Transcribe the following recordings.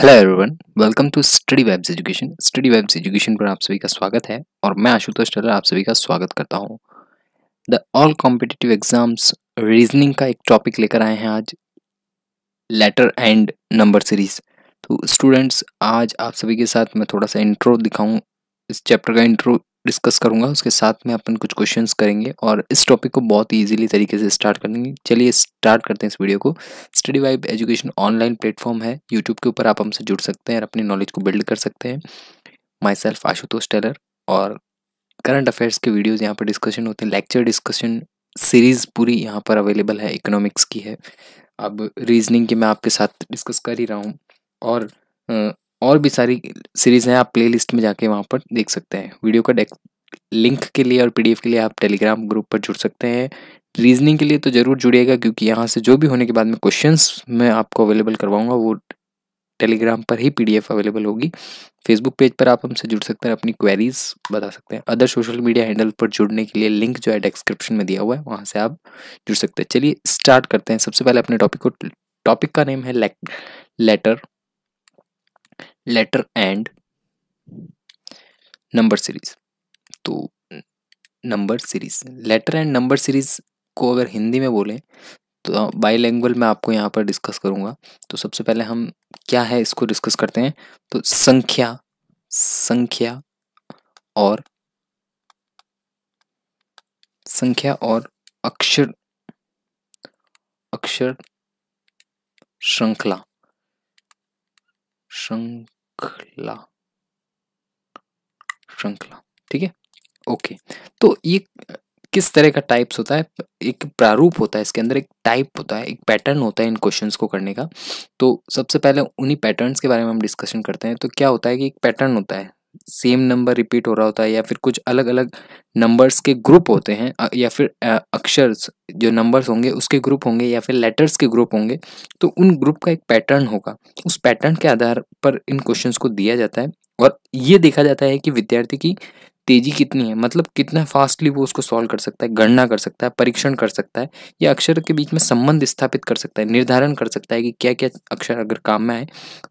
hello everyone welcome to Study Webs education Study Webs education पर आप सभी का स्वागत है और मैं आशुतोष टलर आप सभी का स्वागत करता हूँ the all competitive exams reasoning का एक टॉपिक लेकर आए हैं आज लेटर एंड नंबर सीरीज तो स्टूडेंट्स आज आप सभी के साथ मैं थोड़ा सा इंट्रो दिखाऊँ इस चैप्टर का इंट्रो डिस्कस करूँगा उसके साथ में अपन कुछ क्वेश्चन करेंगे और इस टॉपिक को बहुत ईजिली तरीके से स्टार्ट कर देंगे चलिए स्टार्ट करते हैं इस वीडियो को Study Vibe education online platform है यूट्यूब के ऊपर आप हमसे जुड़ सकते हैं और अपने नॉलेज को बिल्ड कर सकते हैं माई सेल्फ आशुतोष टेलर और करंट अफेयर्स के वीडियोज़ यहाँ पर डिस्कशन होते हैं लेक्चर डिस्कशन सीरीज़ पूरी यहाँ पर अवेलेबल है इकोनॉमिक्स की है अब रीजनिंग की मैं आपके साथ डिस्कस कर ही रहा हूँ और और भी सारी सीरीज़ हैं आप प्लेलिस्ट में जाके वहाँ पर देख सकते हैं वीडियो का लिंक के लिए और पीडीएफ के लिए आप टेलीग्राम ग्रुप पर जुड़ सकते हैं रीजनिंग के लिए तो ज़रूर जुड़िएगा क्योंकि यहाँ से जो भी होने के बाद में क्वेश्चंस मैं आपको अवेलेबल करवाऊँगा वो टेलीग्राम पर ही पीडीएफ अवेलेबल होगी फेसबुक पेज पर आप हमसे जुड़ सकते हैं अपनी क्वेरीज बता सकते हैं अदर सोशल मीडिया हैंडल पर जुड़ने के लिए लिंक जो है डिस्क्रिप्शन में दिया हुआ है वहाँ से आप जुड़ सकते हैं चलिए स्टार्ट करते हैं सबसे पहले अपने टॉपिक को टॉपिक का नेम है letter letter and number series तो number series letter and number series को अगर हिंदी में बोलें तो बाई लैंग्वेज में आपको यहाँ पर डिस्कस करूँगा तो सबसे पहले हम क्या है इसको डिस्कस करते हैं तो संख्या संख्या और संख्या और अक्षर अक्षर श्रृंखला श्रृंख श्रृंखला श्रृंखला ठीक है ओके तो ये किस तरह का टाइप्स होता है एक प्रारूप होता है इसके अंदर एक टाइप होता है एक पैटर्न होता है इन क्वेश्चंस को करने का तो सबसे पहले उन्हीं पैटर्न्स के बारे में हम डिस्कशन करते हैं तो क्या होता है कि एक पैटर्न होता है सेम नंबर रिपीट हो रहा होता है या फिर कुछ अलग अलग नंबर्स के ग्रुप होते हैं या फिर अक्षर जो नंबर्स होंगे उसके ग्रुप होंगे या फिर लेटर्स के ग्रुप होंगे तो उन ग्रुप का एक पैटर्न होगा उस पैटर्न के आधार पर इन क्वेश्चंस को दिया जाता है और ये देखा जाता है कि विद्यार्थी की तेजी कितनी है मतलब कितना फास्टली वो उसको सॉल्व कर सकता है गणना कर सकता है परीक्षण कर सकता है या अक्षर के बीच में संबंध स्थापित कर सकता है निर्धारण कर सकता है कि क्या क्या अक्षर अगर काम में आए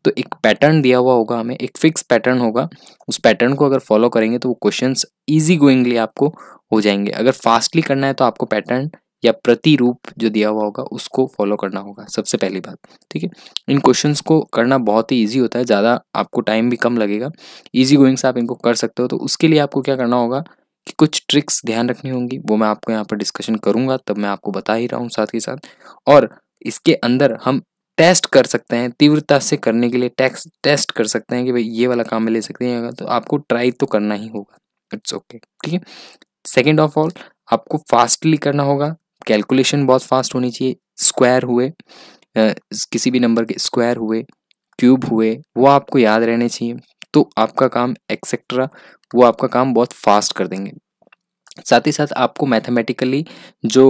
तो एक पैटर्न दिया हुआ होगा हमें एक फिक्स पैटर्न होगा उस पैटर्न को अगर फॉलो करेंगे तो वो क्वेश्चन ईजी गोइंगली आपको हो जाएंगे अगर फास्टली करना है तो आपको पैटर्न या प्रतिरूप जो दिया हुआ होगा उसको फॉलो करना होगा सबसे पहली बात ठीक है इन क्वेश्चंस को करना बहुत ही इजी होता है ज़्यादा आपको टाइम भी कम लगेगा इजी गोइंग से आप इनको कर सकते हो तो उसके लिए आपको क्या करना होगा कि कुछ ट्रिक्स ध्यान रखनी होंगी वो मैं आपको यहाँ पर डिस्कशन करूँगा तब मैं आपको बता ही रहा हूँ साथ ही साथ और इसके अंदर हम टेस्ट कर सकते हैं तीव्रता से करने के लिए टैक्स टेस्ट कर सकते हैं कि भाई ये वाला काम में ले सकते हैं तो आपको ट्राई तो करना ही होगा इट्स ओके ठीक है सेकेंड ऑफ ऑल आपको फास्टली करना होगा कैलकुलेशन बहुत फास्ट होनी चाहिए स्क्वायर हुए किसी भी नंबर के स्क्वायर हुए क्यूब हुए वो आपको याद रहने चाहिए तो आपका काम एक्सेट्रा वो आपका काम बहुत फास्ट कर देंगे साथ ही साथ आपको मैथमेटिकली जो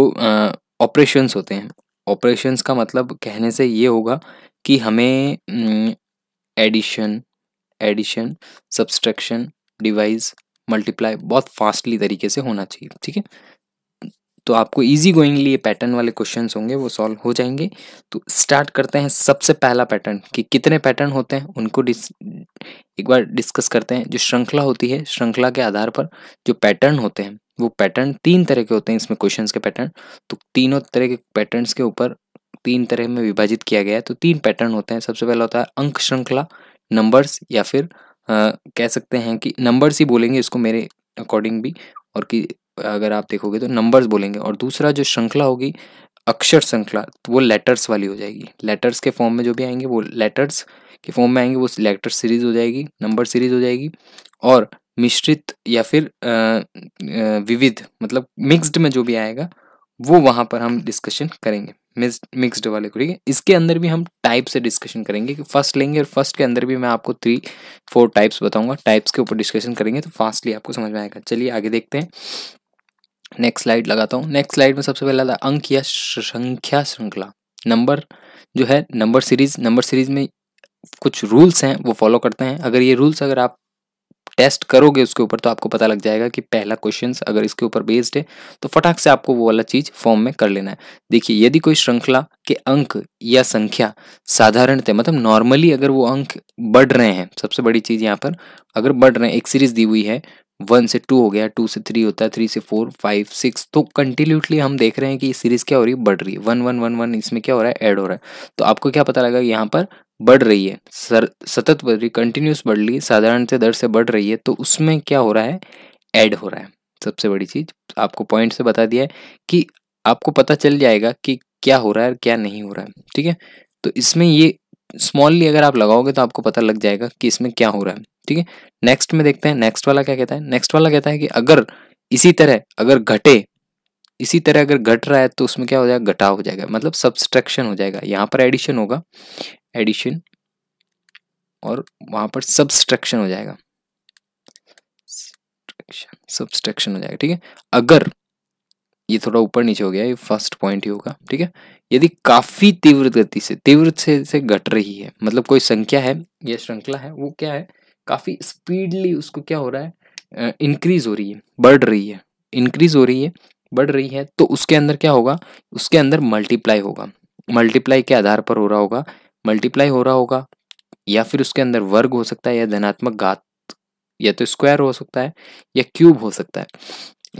ऑपरेशंस होते हैं ऑपरेशंस का मतलब कहने से ये होगा कि हमें addition addition subtraction divide multiply बहुत फास्टली तरीके से होना चाहिए ठीक है तो आपको इजी गोइंगली ये पैटर्न वाले क्वेश्चंस होंगे वो सॉल्व हो जाएंगे तो स्टार्ट करते हैं सबसे पहला पैटर्न कि कितने पैटर्न होते हैं उनको डिस एक बार डिस्कस करते हैं जो श्रृंखला होती है श्रृंखला के आधार पर जो पैटर्न होते हैं वो पैटर्न तीन तरह के होते हैं इसमें क्वेश्चन के पैटर्न तो तीनों तरह के पैटर्न के ऊपर तीन तरह में विभाजित किया गया है तो तीन पैटर्न होते हैं सबसे पहला होता है अंक श्रृंखला नंबर्स या फिर आ, कह सकते हैं कि नंबर्स ही बोलेंगे इसको मेरे अकॉर्डिंग भी और कि अगर आप देखोगे तो नंबर्स बोलेंगे और दूसरा जो श्रृंखला होगी अक्षर श्रृंखला तो वो लेटर्स वाली हो जाएगी लेटर्स के फॉर्म में जो भी आएंगे वो लेटर्स के फॉर्म में आएंगे वो लेटर सीरीज हो जाएगी नंबर सीरीज हो जाएगी और मिश्रित या फिर विविध मतलब मिक्स्ड में जो भी आएगा वो वहाँ पर हम डिस्कशन करेंगे मिक्स्ड वाले को ठीक है इसके अंदर भी हम टाइप से डिस्कशन करेंगे कि फर्स्ट लेंगे और फर्स्ट के अंदर भी मैं आपको थ्री फोर टाइप्स बताऊंगा टाइप्स के ऊपर डिस्कशन करेंगे तो फास्टली आपको समझ में आएगा चलिए आगे देखते हैं नेक्स्ट स्लाइड लगाता हूँ नेक्स्ट स्लाइड में सबसे पहला था अंक या संख्या श्रृंखला नंबर जो है नंबर सीरीज नंबर सीरीज में कुछ रूल्स हैं वो फॉलो करते हैं अगर ये रूल्स अगर आप टेस्ट करोगे उसके ऊपर तो आपको पता लग जाएगा कि पहला क्वेश्चन अगर इसके ऊपर बेस्ड है तो फटाक से आपको वो वाला चीज़ फॉर्म में कर लेना है देखिए यदि कोई श्रृंखला के अंक या संख्या साधारणतः मतलब नॉर्मली अगर वो अंक बढ़ रहे हैं सबसे बड़ी चीज़ यहाँ पर अगर बढ़ रहे हैं एक सीरीज दी हुई है वन से टू हो गया टू से थ्री होता है थ्री से फोर फाइव सिक्स तो कंटिन्यूटली हम देख रहे हैं कि सीरीज़ क्या हो रही है बढ़ रही है वन वन वन वन इसमें क्या हो रहा है ऐड हो रहा है तो आपको क्या पता लगा यहाँ पर बढ़ रही है सर सतत बढ़ रही कंटिन्यूस बढ़ रही है साधारण से दर से बढ़ रही है तो उसमें क्या हो रहा है ऐड हो रहा है सबसे बड़ी चीज़ आपको पॉइंट से बता दिया है कि आपको पता चल जाएगा कि क्या हो रहा है और क्या नहीं हो रहा है ठीक है तो इसमें ये स्मॉलली अगर आप लगाओगे तो आपको पता लग जाएगा कि इसमें क्या हो रहा है ठीक है नेक्स्ट में देखते हैं नेक्स्ट वाला क्या कहता है नेक्स्ट वाला कहता है कि अगर इसी तरह अगर घटे इसी तरह अगर घट रहा है तो उसमें क्या हो जाएगा घटाव हो जाएगा मतलब सब्सट्रैक्शन हो जाएगा यहाँ पर एडिशन होगा एडिशन और वहां पर सब्सट्रैक्शन हो जाएगा सब्सट्रैक्शन हो जाएगा ठीक है अगर ये थोड़ा ऊपर नीचे हो गया ये फर्स्ट पॉइंट ही होगा ठीक है यदि काफ़ी तीव्र गति से तीव्र से घट रही है मतलब कोई संख्या है यह श्रृंखला है वो क्या है काफ़ी स्पीडली उसको क्या हो रहा है इंक्रीज़ हो रही है बढ़ रही है इंक्रीज़ हो रही है बढ़ रही है तो उसके अंदर क्या होगा उसके अंदर मल्टीप्लाई होगा मल्टीप्लाई के आधार पर हो रहा होगा मल्टीप्लाई हो रहा होगा या फिर उसके अंदर वर्ग हो सकता है या धनात्मक घात या तो स्क्वायर हो सकता है या क्यूब हो सकता है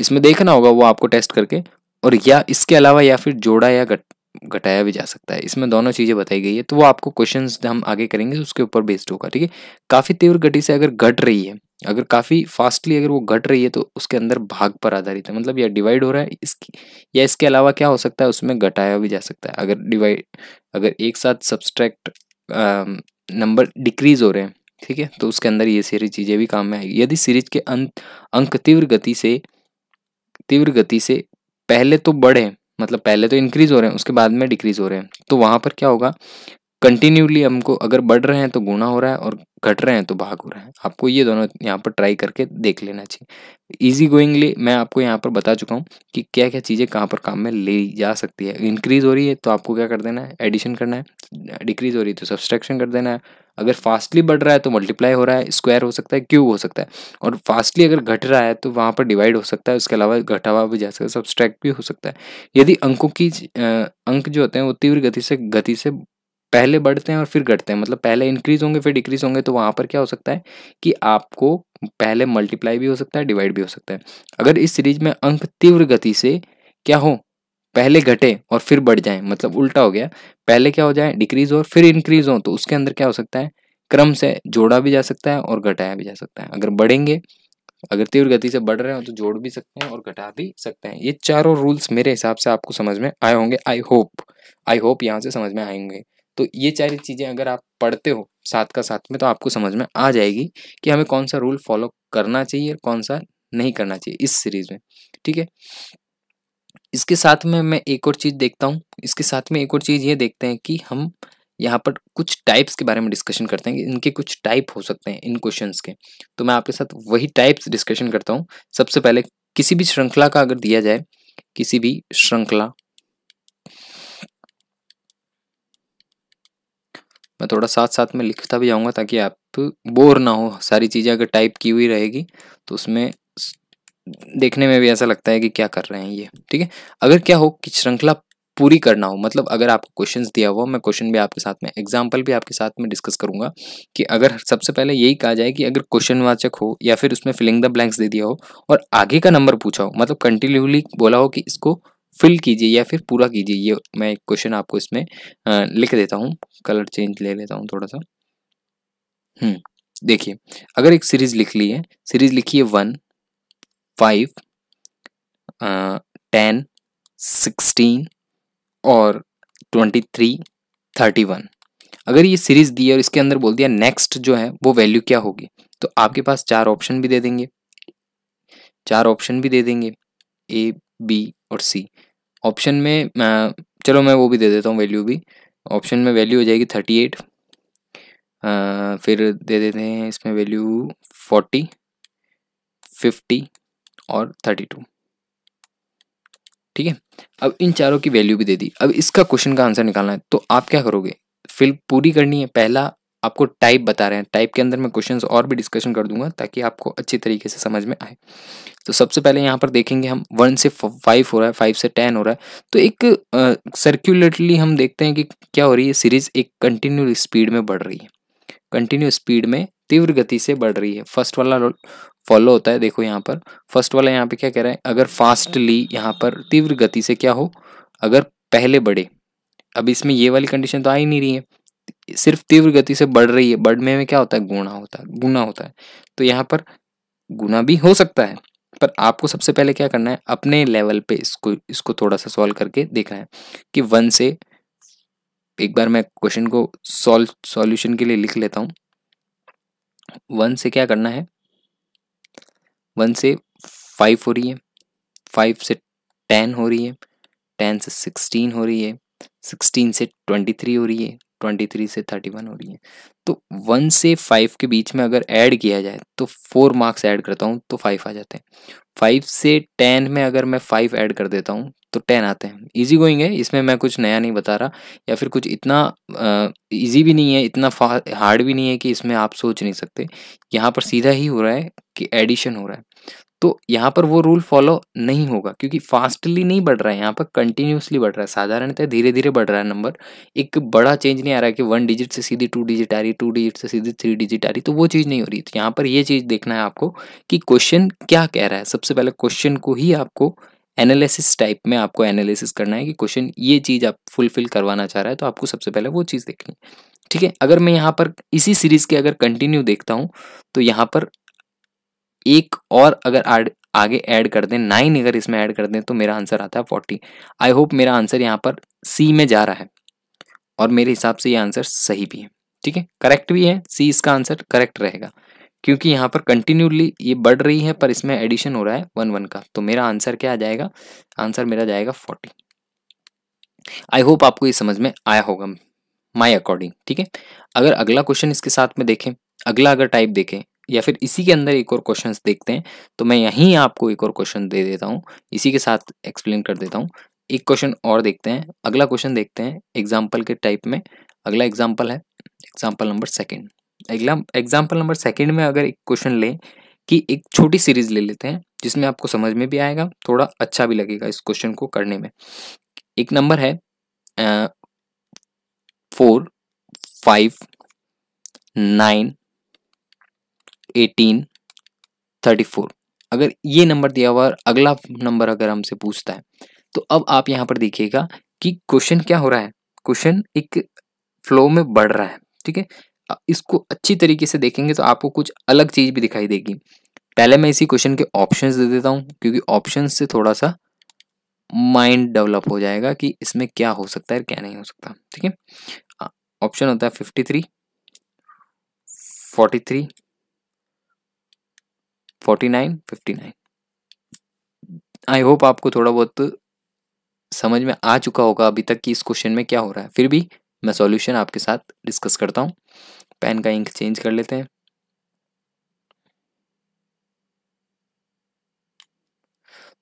इसमें देखना होगा वो आपको टेस्ट करके और या इसके अलावा या फिर जोड़ा या गट, घटाया भी जा सकता है इसमें दोनों चीज़ें बताई गई है तो वो आपको क्वेश्चन हम आगे करेंगे उसके ऊपर बेस्ड होगा ठीक है काफ़ी तीव्र गति से अगर घट रही है अगर काफ़ी फास्टली अगर वो घट रही है तो उसके अंदर भाग पर आधारित है मतलब या डिवाइड हो रहा है इसकी या इसके अलावा क्या हो सकता है उसमें घटाया भी जा सकता है अगर डिवाइड अगर एक साथ सब्सट्रैक्ट नंबर डिक्रीज हो रहे हैं ठीक है तो उसके अंदर ये सारी चीज़ें भी काम में आएगी यदि सीरीज के अंत अंक तीव्र गति से तीव्र गति से पहले तो बढ़े मतलब पहले तो इंक्रीज़ हो रहे हैं उसके बाद में डिक्रीज़ हो रहे हैं तो वहाँ पर क्या होगा कंटिन्यूली हमको अगर बढ़ रहे हैं तो गुणा हो रहा है और घट रहे हैं तो भाग हो रहा है आपको ये दोनों यहाँ पर ट्राई करके देख लेना चाहिए ईजी गोइंगली मैं आपको यहाँ पर बता चुका हूँ कि क्या क्या चीज़ें कहाँ पर काम में ले जा सकती है इंक्रीज़ हो रही है तो आपको क्या कर देना है एडिशन करना है डिक्रीज़ हो रही है तो सब्सट्रैक्शन कर देना है अगर फास्टली बढ़ रहा है तो मल्टीप्लाई हो रहा है स्क्वायर हो सकता है क्यूब हो सकता है और फास्टली अगर घट रहा है तो वहाँ पर डिवाइड हो सकता है उसके अलावा घटावा भी जा सकता है सब्सट्रैक्ट भी हो सकता है यदि अंकों की अंक जो होते हैं वो तीव्र गति से गति से पहले बढ़ते हैं और फिर घटते हैं मतलब पहले इंक्रीज होंगे फिर डिक्रीज होंगे तो वहाँ पर क्या हो सकता है कि आपको पहले मल्टीप्लाई भी हो सकता है डिवाइड भी हो सकता है अगर इस सीरीज में अंक तीव्र गति से क्या हो पहले घटे और फिर बढ़ जाएं मतलब उल्टा हो गया पहले क्या हो जाए डिक्रीज हो और फिर इंक्रीज हो तो उसके अंदर क्या हो सकता है क्रम से जोड़ा भी जा सकता है और घटाया भी जा सकता है अगर बढ़ेंगे अगर तीव्र गति से बढ़ रहे हो तो जोड़ भी सकते हैं और घटा भी सकते हैं ये चारों रूल्स मेरे हिसाब से आपको समझ में आए होंगे आई होप आई होप यहाँ से समझ में आएंगे तो ये चारी चीज़ें अगर आप पढ़ते हो साथ का साथ में तो आपको समझ में आ जाएगी कि हमें कौन सा रूल फॉलो करना चाहिए और कौन सा नहीं करना चाहिए इस सीरीज़ में ठीक है इसके साथ में मैं एक और चीज़ देखता हूँ इसके साथ में एक और चीज़ ये देखते हैं कि हम यहाँ पर कुछ टाइप्स के बारे में डिस्कशन करते हैं इनके कुछ टाइप हो सकते हैं इन क्वेश्चन के तो मैं आपके साथ वही टाइप्स डिस्कशन करता हूँ सबसे पहले किसी भी श्रृंखला का अगर दिया जाए किसी भी श्रृंखला मैं थोड़ा साथ साथ में लिखता भी जाऊंगा ताकि आप बोर ना हो सारी चीज़ें अगर टाइप की हुई रहेगी तो उसमें देखने में भी ऐसा लगता है कि क्या कर रहे हैं ये ठीक है अगर क्या हो कि श्रृंखला पूरी करना हो मतलब अगर आपको क्वेश्चन दिया हुआ मैं क्वेश्चन भी आपके साथ में एग्जाम्पल भी आपके साथ में डिस्कस करूंगा कि अगर सबसे पहले यही कहा जाए कि अगर क्वेश्चन वाचक हो या फिर उसमें फिलिंग द ब्लैंक्स दे दिया हो और आगे का नंबर पूछा हो मतलब कंटिन्यूली बोला हो कि इसको फिल कीजिए या फिर पूरा कीजिए ये मैं एक क्वेश्चन आपको इसमें लिख देता हूँ कलर चेंज ले लेता हूँ थोड़ा सा हम्म, देखिए अगर एक सीरीज लिख ली है सीरीज लिखी है वन फाइव टेन सिक्सटीन और ट्वेंटी थ्री थर्टी वन अगर ये सीरीज़ दी है और इसके अंदर बोल दिया नेक्स्ट जो है वो वैल्यू क्या होगी तो आपके पास चार ऑप्शन भी दे देंगे चार ऑप्शन भी दे देंगे ए बी और सी ऑप्शन में चलो मैं वो भी दे देता हूँ वैल्यू भी ऑप्शन में वैल्यू हो जाएगी थर्टी एट फिर दे देते हैं इसमें वैल्यू फोर्टी फिफ्टी और थर्टी टू ठीक है अब इन चारों की वैल्यू भी दे दी अब इसका क्वेश्चन का आंसर निकालना है तो आप क्या करोगे फिल पूरी करनी है पहला आपको टाइप बता रहे हैं टाइप के अंदर मैं क्वेश्चंस और भी डिस्कशन कर दूंगा ताकि आपको अच्छी तरीके से समझ में आए तो सबसे पहले यहाँ पर देखेंगे हम वन से फाइव हो रहा है फाइव से टेन हो रहा है तो एक सर्क्यूलेटली हम देखते हैं कि क्या हो रही है सीरीज एक कंटिन्यू स्पीड में बढ़ रही है कंटिन्यू स्पीड में तीव्र गति से बढ़ रही है फर्स्ट वाला फॉलो होता है देखो यहाँ पर फर्स्ट वाला यहाँ पे क्या कह रहा है अगर फास्टली यहाँ पर तीव्र गति से क्या हो अगर पहले बढ़े अब इसमें ये वाली कंडीशन तो आ ही नहीं रही है सिर्फ तीव्र गति से बढ़ रही है बढ़ने में क्या होता है गुणा होता है गुना होता है तो यहाँ पर गुना भी हो सकता है पर आपको सबसे पहले क्या करना है अपने लेवल पे इसको इसको थोड़ा सा सॉल्व करके देखना है कि वन से एक बार मैं क्वेश्चन को सॉल्व सॉल्यूशन के लिए लिख लेता हूँ वन से क्या करना है वन से फाइव हो रही है फाइव से टेन हो रही है टेन से सिक्सटीन हो रही है सिक्सटीन से ट्वेंटी थ्री हो रही है ट्वेंटी थ्री से थर्टी वन हो रही है तो वन से फाइव के बीच में अगर ऐड किया जाए तो फोर मार्क्स ऐड करता हूँ तो फाइव आ जाते हैं फाइव से टेन में अगर मैं फाइव ऐड कर देता हूँ तो टेन आते हैं इजी गोइंग है इसमें मैं कुछ नया नहीं बता रहा या फिर कुछ इतना इजी भी नहीं है इतना हार्ड भी नहीं है कि इसमें आप सोच नहीं सकते यहाँ पर सीधा ही हो रहा है कि एडिशन हो रहा है तो यहाँ पर वो रूल फॉलो नहीं होगा क्योंकि फास्टली नहीं बढ़ रहा है यहाँ पर कंटिन्यूसली बढ़ रहा है साधारणतः धीरे धीरे बढ़ रहा है नंबर एक बड़ा चेंज नहीं आ रहा है कि वन डिजिट से सीधी टू डिजिट आ रही टू डिजिट से सीधी थ्री डिजिट आ रही तो वो चीज़ नहीं हो रही तो यहाँ पर ये चीज़ देखना है आपको कि क्वेश्चन क्या कह रहा है सबसे पहले क्वेश्चन को ही आपको एनालिसिस टाइप में आपको एनालिसिस करना है कि क्वेश्चन ये चीज़ आप फुलफिल करवाना चाह रहा है तो आपको सबसे पहले वो चीज़ देखनी है ठीक है अगर मैं यहाँ पर इसी सीरीज़ के अगर कंटिन्यू देखता हूँ तो यहाँ पर एक और अगर आड, आगे ऐड कर दें नाइन अगर इसमें ऐड कर दें तो मेरा आंसर आता है फोर्टी आई होप मेरा आंसर यहाँ पर सी में जा रहा है और मेरे हिसाब से ये आंसर सही भी है ठीक है करेक्ट भी है सी इसका आंसर करेक्ट रहेगा क्योंकि यहाँ पर कंटिन्यूली ये बढ़ रही है पर इसमें एडिशन हो रहा है वन वन का तो मेरा आंसर क्या आ जाएगा आंसर मेरा जाएगा फोर्टी आई होप आपको ये समझ में आया होगा माई अकॉर्डिंग ठीक है अगर अगला क्वेश्चन इसके साथ में देखें अगला अगर टाइप देखें या फिर इसी के अंदर एक और क्वेश्चन देखते हैं तो मैं यहीं आपको एक और क्वेश्चन दे देता हूँ इसी के साथ एक्सप्लेन कर देता हूँ एक क्वेश्चन और देखते हैं अगला क्वेश्चन देखते हैं एग्जाम्पल के टाइप में अगला एग्जाम्पल है example number second example number second में अगर एक क्वेश्चन लें कि एक छोटी सीरीज ले लेते हैं जिसमें आपको समझ में भी आएगा थोड़ा अच्छा भी लगेगा इस क्वेश्चन को करने में एक नंबर है four five nine eighteen thirty four अगर ये नंबर दिया हुआ अगला नंबर अगर हमसे पूछता है तो अब आप यहाँ पर देखिएगा कि क्वेश्चन क्या हो रहा है क्वेश्चन एक फ्लो में बढ़ रहा है ठीक है इसको अच्छी तरीके से देखेंगे तो आपको कुछ अलग चीज़ भी दिखाई देगी पहले मैं इसी क्वेश्चन के ऑप्शंस दे देता हूँ क्योंकि ऑप्शन से थोड़ा सा माइंड डेवलप हो जाएगा कि इसमें क्या हो सकता है क्या नहीं हो सकता ठीक है ऑप्शन होता है fifty three forty three forty nine fifty nine I hope आपको थोड़ा बहुत समझ में आ चुका होगा अभी तक कि इस क्वेश्चन में क्या हो रहा है फिर भी मैं सॉल्यूशन आपके साथ डिस्कस करता हूँ पेन का इंक चेंज कर लेते हैं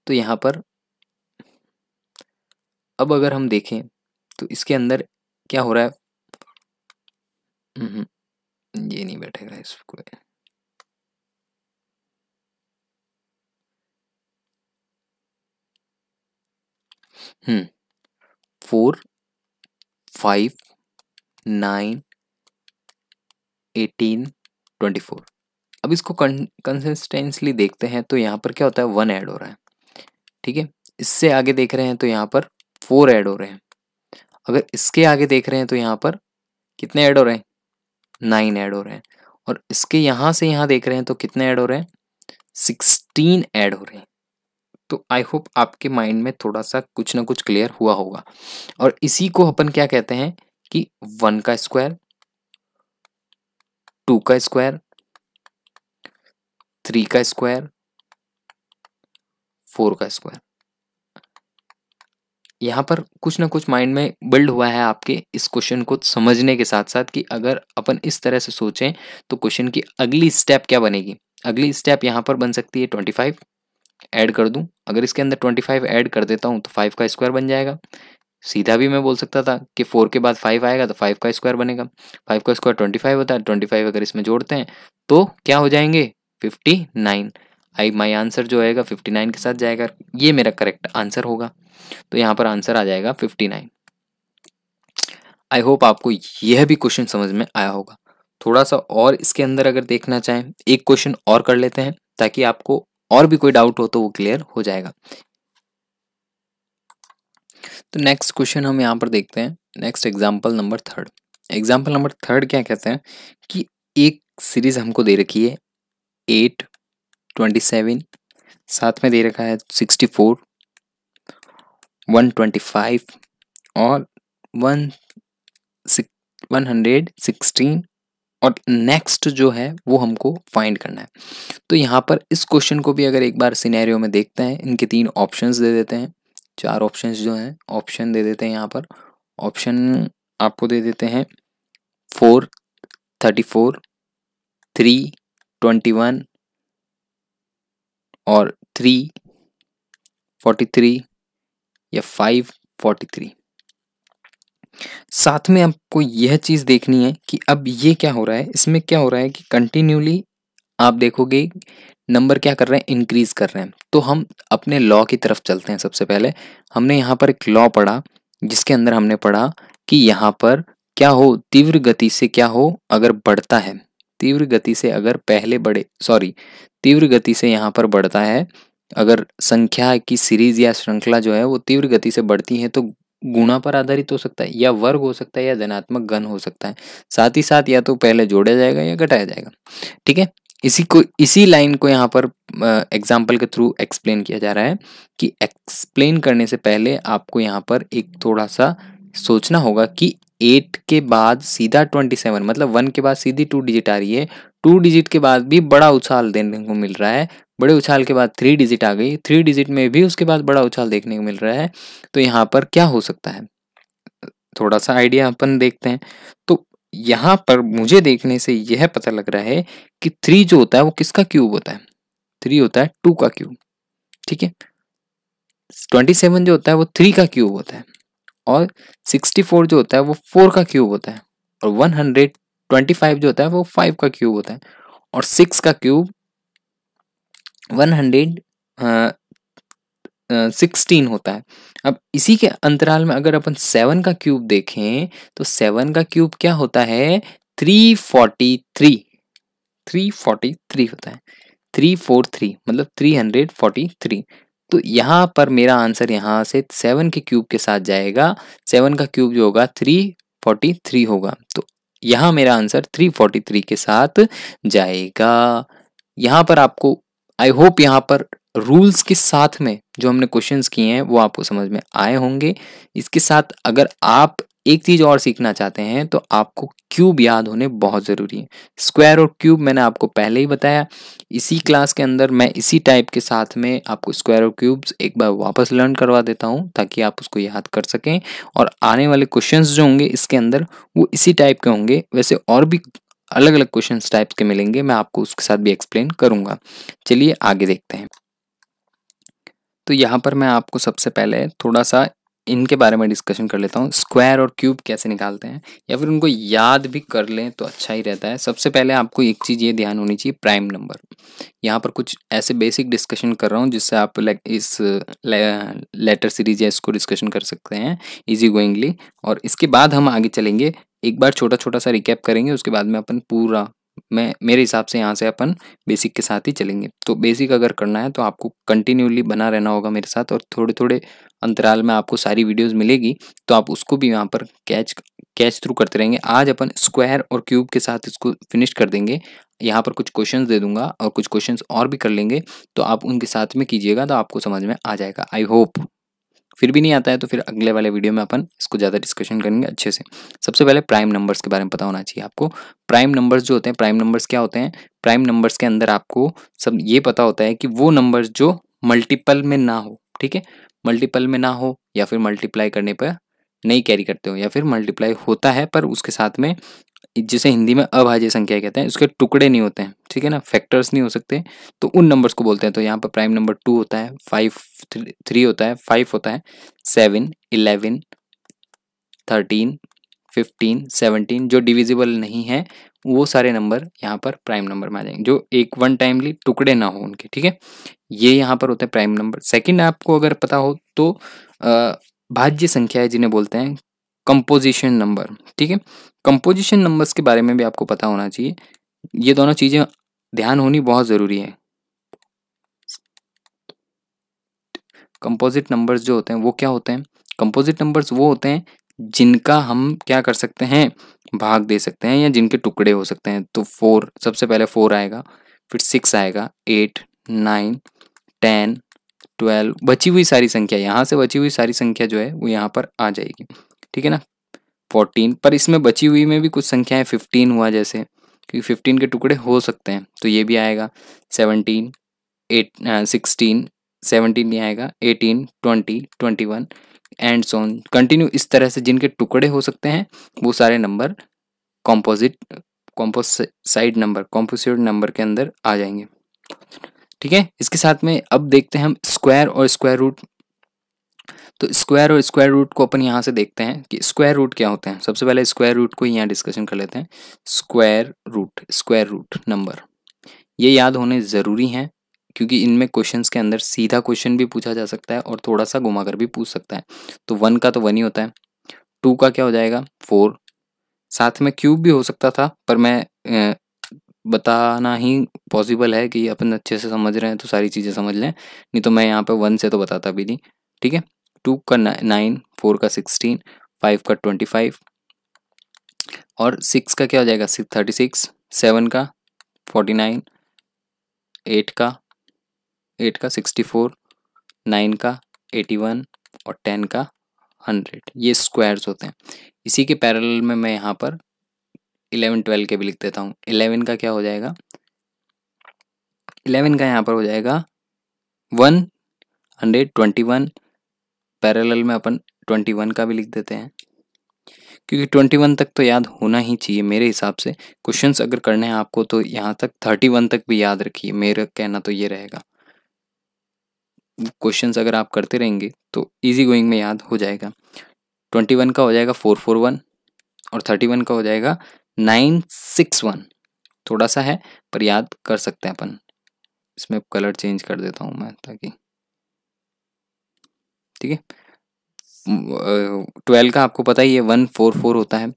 तो यहाँ पर अब अगर हम देखें तो इसके अंदर क्या हो रहा है हम्म, ये नहीं बैठेगा इसको four five nine eighteen twenty four अब इसको कंसिस्टेंसली देखते हैं तो यहाँ पर क्या होता है वन ऐड हो रहा है ठीक है इससे आगे देख रहे हैं तो यहाँ पर फोर ऐड हो रहे हैं अगर इसके आगे देख रहे हैं तो यहाँ पर कितने ऐड हो रहे हैं नाइन ऐड हो रहे हैं और इसके यहाँ से यहाँ देख रहे हैं तो कितने ऐड हो रहे हैं सिक्सटीन ऐड हो रहे हैं तो आई होप आपके माइंड में थोड़ा सा कुछ ना कुछ क्लियर हुआ होगा और इसी को अपन क्या कहते हैं कि वन का स्क्वायर टू का स्क्वायर थ्री का स्क्वायर फोर का स्क्वायर यहाँ पर कुछ ना कुछ माइंड में बिल्ड हुआ है आपके इस क्वेश्चन को समझने के साथ साथ कि अगर अपन इस तरह से सोचें तो क्वेश्चन की अगली स्टेप क्या बनेगी अगली स्टेप यहाँ पर बन सकती है ट्वेंटी फाइव ऐड कर दूं अगर इसके अंदर ट्वेंटी फाइव ऐड कर देता हूँ तो फाइव का स्क्वायर बन जाएगा सीधा भी मैं बोल सकता था कि फोर के बाद फाइव आएगा तो फाइव का स्क्वायर बनेगा फाइव का स्क्वायर ट्वेंटी फाइव होता है ट्वेंटी फाइव अगर इसमें जोड़ते हैं तो क्या हो जाएंगे fifty nine I my answer जो आएगा फिफ्टी नाइन के साथ जाएगा ये मेरा करेक्ट आंसर होगा तो यहाँ पर आंसर आ जाएगा फिफ्टी नाइन आई होप आपको यह भी क्वेश्चन समझ में आया होगा थोड़ा सा और इसके अंदर अगर देखना चाहें एक क्वेश्चन और कर लेते हैं ताकि आपको और भी कोई डाउट हो तो वो क्लियर हो जाएगा तो नेक्स्ट क्वेश्चन हम यहाँ पर देखते हैं next example number third example number third क्या कहते हैं कि एक सीरीज हमको दे रखी है एट ट्वेंटी सेवन साथ में दे रखा है sixty four one twenty five और वन वन हंड्रेड सिक्सटीन और नेक्स्ट जो है वो हमको फाइंड करना है तो यहाँ पर इस क्वेश्चन को भी अगर एक बार सिनेरियो में देखते हैं इनके तीन ऑप्शंस दे देते हैं चार ऑप्शंस जो हैं ऑप्शन दे देते हैं यहाँ पर ऑप्शन आपको दे देते हैं four thirty four three twenty one और थ्री फोर्टी थ्री या फाइव फोर्टी थ्री साथ में आपको यह चीज़ देखनी है कि अब ये क्या हो रहा है इसमें क्या हो रहा है कि कंटिन्यूली आप देखोगे नंबर क्या कर रहे हैं इंक्रीज कर रहे हैं तो हम अपने लॉ की तरफ चलते हैं सबसे पहले हमने यहाँ पर एक लॉ पढ़ा जिसके अंदर हमने पढ़ा कि यहाँ पर क्या हो तीव्र गति से क्या हो अगर बढ़ता है तीव्र गति से अगर पहले बढ़े सॉरी तीव्र गति से यहाँ पर बढ़ता है अगर संख्या की सीरीज या श्रृंखला जो है वो तीव्र गति से बढ़ती है तो गुणा पर आधारित हो सकता है या वर्ग हो सकता है या धनात्मक गण हो सकता है साथ ही साथ या तो पहले जोड़ा जाएगा या घटाया जाएगा ठीक है इसी को इसी लाइन को यहाँ पर एग्जाम्पल के थ्रू एक्सप्लेन किया जा रहा है कि एक्सप्लेन करने से पहले आपको यहाँ पर एक थोड़ा सा सोचना होगा कि एट के बाद सीधा ट्वेंटी सेवन मतलब वन के बाद सीधी टू डिजिट आ रही है टू डिजिट के बाद भी बड़ा उछाल देखने को मिल रहा है बड़े उछाल के बाद थ्री डिजिट आ गई थ्री डिजिट में भी उसके बाद बड़ा उछाल देखने को मिल रहा है तो यहाँ पर क्या हो सकता है थोड़ा सा आइडिया अपन देखते हैं तो यहाँ पर मुझे देखने से यह पता लग रहा है कि थ्री जो होता है वो किसका क्यूब होता है थ्री होता है टू का क्यूब ठीक है ट्वेंटी सेवन जो होता है वो थ्री का क्यूब होता है और सिक्सटी फोर जो होता है वो फोर का क्यूब होता है और वन हंड्रेड ट्वेंटी फाइव जो होता है वो फाइव का क्यूब होता है और सिक्स का क्यूब वन हंड्रेड सिक्सटीन होता है अब इसी के अंतराल में अगर अपन सेवन का क्यूब देखें तो सेवन का क्यूब क्या होता है three forty three three forty three होता है थ्री फोर थ्री मतलब थ्री हंड्रेड फोर्टी थ्री तो यहाँ पर मेरा आंसर यहाँ से सेवन के क्यूब के साथ जाएगा सेवन का क्यूब जो होगा थ्री फोर्टी थ्री होगा तो यहां मेरा आंसर 343 के साथ जाएगा यहां पर आपको आई होप यहां पर रूल्स के साथ में जो हमने क्वेश्चंस किए हैं वो आपको समझ में आए होंगे इसके साथ अगर आप एक चीज़ और सीखना चाहते हैं तो आपको क्यूब याद होने बहुत ज़रूरी है स्क्वायर और क्यूब मैंने आपको पहले ही बताया इसी क्लास के अंदर मैं इसी टाइप के साथ में आपको स्क्वायर और क्यूब्स एक बार वापस लर्न करवा देता हूं ताकि आप उसको याद कर सकें और आने वाले क्वेश्चंस जो होंगे इसके अंदर वो इसी टाइप के होंगे वैसे और भी अलग अलग क्वेश्चन टाइप के मिलेंगे मैं आपको उसके साथ भी एक्सप्लेन करूंगा चलिए आगे देखते हैं तो यहाँ पर मैं आपको सबसे पहले थोड़ा सा इनके बारे में डिस्कशन कर लेता हूँ स्क्वायर और क्यूब कैसे निकालते हैं या फिर उनको याद भी कर लें तो अच्छा ही रहता है सबसे पहले आपको एक चीज़ ये ध्यान होनी चाहिए प्राइम नंबर यहाँ पर कुछ ऐसे बेसिक डिस्कशन कर रहा हूँ जिससे आप लाइक इस ले, लेटर सीरीज या इसको डिस्कशन कर सकते हैं इजी गोइंगली और इसके बाद हम आगे चलेंगे एक बार छोटा छोटा सा रिकैप करेंगे उसके बाद में अपन पूरा मैं मेरे हिसाब से यहाँ से अपन बेसिक के साथ ही चलेंगे तो बेसिक अगर करना है तो आपको कंटिन्यूली बना रहना होगा मेरे साथ और थोड़े थोड़े अंतराल में आपको सारी वीडियोस मिलेगी तो आप उसको भी यहाँ पर कैच कैच थ्रू करते रहेंगे आज अपन स्क्वायर और क्यूब के साथ इसको फिनिश कर देंगे यहाँ पर कुछ क्वेश्चन दे दूंगा और कुछ क्वेश्चन और भी कर लेंगे तो आप उनके साथ में कीजिएगा तो आपको समझ में आ जाएगा आई होप फिर भी नहीं आता है तो फिर अगले वाले वीडियो में अपन इसको ज़्यादा डिस्कशन करेंगे अच्छे से सबसे पहले प्राइम नंबर्स के बारे में पता होना चाहिए आपको प्राइम नंबर्स जो होते हैं प्राइम नंबर्स क्या होते हैं प्राइम नंबर्स के अंदर आपको सब ये पता होता है कि वो नंबर्स जो मल्टीपल में ना हो ठीक है मल्टीपल में ना हो या फिर मल्टीप्लाई करने पर नहीं कैरी करते हो या फिर मल्टीप्लाई होता है पर उसके साथ में जिसे हिंदी में अभाज्य संख्या कहते हैं उसके टुकड़े नहीं होते हैं ठीक है ना फैक्टर्स नहीं हो सकते तो उन नंबर्स को बोलते हैं तो यहाँ पर प्राइम नंबर टू होता है फाइव थ्री होता है फाइव होता है seven eleven thirteen fifteen seventeen जो डिविजिबल नहीं है वो सारे नंबर यहाँ पर प्राइम नंबर में आ जाएंगे जो एक वन टाइमली टुकड़े ना हो उनके ठीक है ये यहाँ पर होते हैं प्राइम नंबर सेकेंड आपको अगर पता हो तो भाज्य संख्या जिन्हें बोलते हैं कंपोजिशन नंबर ठीक है कंपोजिशन नंबर्स के बारे में भी आपको पता होना चाहिए ये दोनों चीज़ें ध्यान होनी बहुत ज़रूरी है कंपोजिट नंबर्स जो होते हैं वो क्या होते हैं कंपोजिट नंबर्स वो होते हैं जिनका हम क्या कर सकते हैं भाग दे सकते हैं या जिनके टुकड़े हो सकते हैं तो फोर सबसे पहले फोर आएगा फिर सिक्स आएगा एट नाइन टेन ट्वेल्व बची हुई सारी संख्या यहाँ से बची हुई सारी संख्या जो है वो यहाँ पर आ जाएगी ठीक है ना फोर्टीन पर इसमें बची हुई में भी कुछ संख्याएं फिफ्टीन हुआ जैसे क्योंकि फिफ्टीन के टुकड़े हो सकते हैं तो ये भी आएगा सेवनटीन एट सिक्सटीन सेवनटीन ये आएगा eighteen twenty twenty one and so on continue इस तरह से जिनके टुकड़े हो सकते हैं वो सारे number composite composite number composite number के अंदर आ जाएंगे ठीक है इसके साथ में अब देखते हैं हम स्क्वायर और स्क्वायर रूट तो स्क्वायर और स्क्वायर रूट को अपन यहाँ से देखते हैं कि स्क्वायर रूट क्या होते हैं सबसे पहले स्क्वायर रूट को यहाँ डिस्कशन कर लेते हैं square root square root number ये याद होने ज़रूरी हैं क्योंकि इनमें क्वेश्चन के अंदर सीधा क्वेश्चन भी पूछा जा सकता है और थोड़ा सा घुमा कर भी पूछ सकता है तो वन का तो वन ही होता है टू का क्या हो जाएगा फोर साथ में क्यूब भी हो सकता था पर मैं बताना ही पॉसिबल है कि अपन अच्छे से समझ रहे हैं तो सारी चीज़ें समझ लें नहीं तो मैं यहाँ पर वन से तो बताता भी नहीं ठीक है टू का नाइन फोर का सिक्सटीन फाइव का ट्वेंटी फाइव और सिक्स का क्या हो जाएगा सिक्स थर्टी सिक्स सेवन का फोर्टी नाइन एट का एट का सिक्सटी फोर नाइन का एटी वन और टेन का हंड्रेड ये स्क्वायर्स होते हैं इसी के पैरेलल में मैं यहाँ पर इलेवन ट्वेल्व के भी लिख देता हूँ इलेवन का क्या हो जाएगा इलेवन का यहाँ पर हो जाएगा one hundred twenty one parallel में अपन ट्वेंटी वन का भी लिख देते हैं क्योंकि ट्वेंटी वन तक तो याद होना ही चाहिए मेरे हिसाब से क्वेश्चन अगर करने हैं आपको तो यहाँ तक थर्टी वन तक भी याद रखिए मेरा कहना तो ये रहेगा क्वेश्चन अगर आप करते रहेंगे तो ईजी गोइंग में याद हो जाएगा ट्वेंटी वन का हो जाएगा फोर फोर वन और थर्टी वन का हो जाएगा नाइन सिक्स वन थोड़ा सा है पर याद कर सकते हैं अपन इसमें कलर चेंज कर देता हूँ मैं ताकि ठीक है ट्वेल्व का आपको पता ही है वन फोर फोर होता है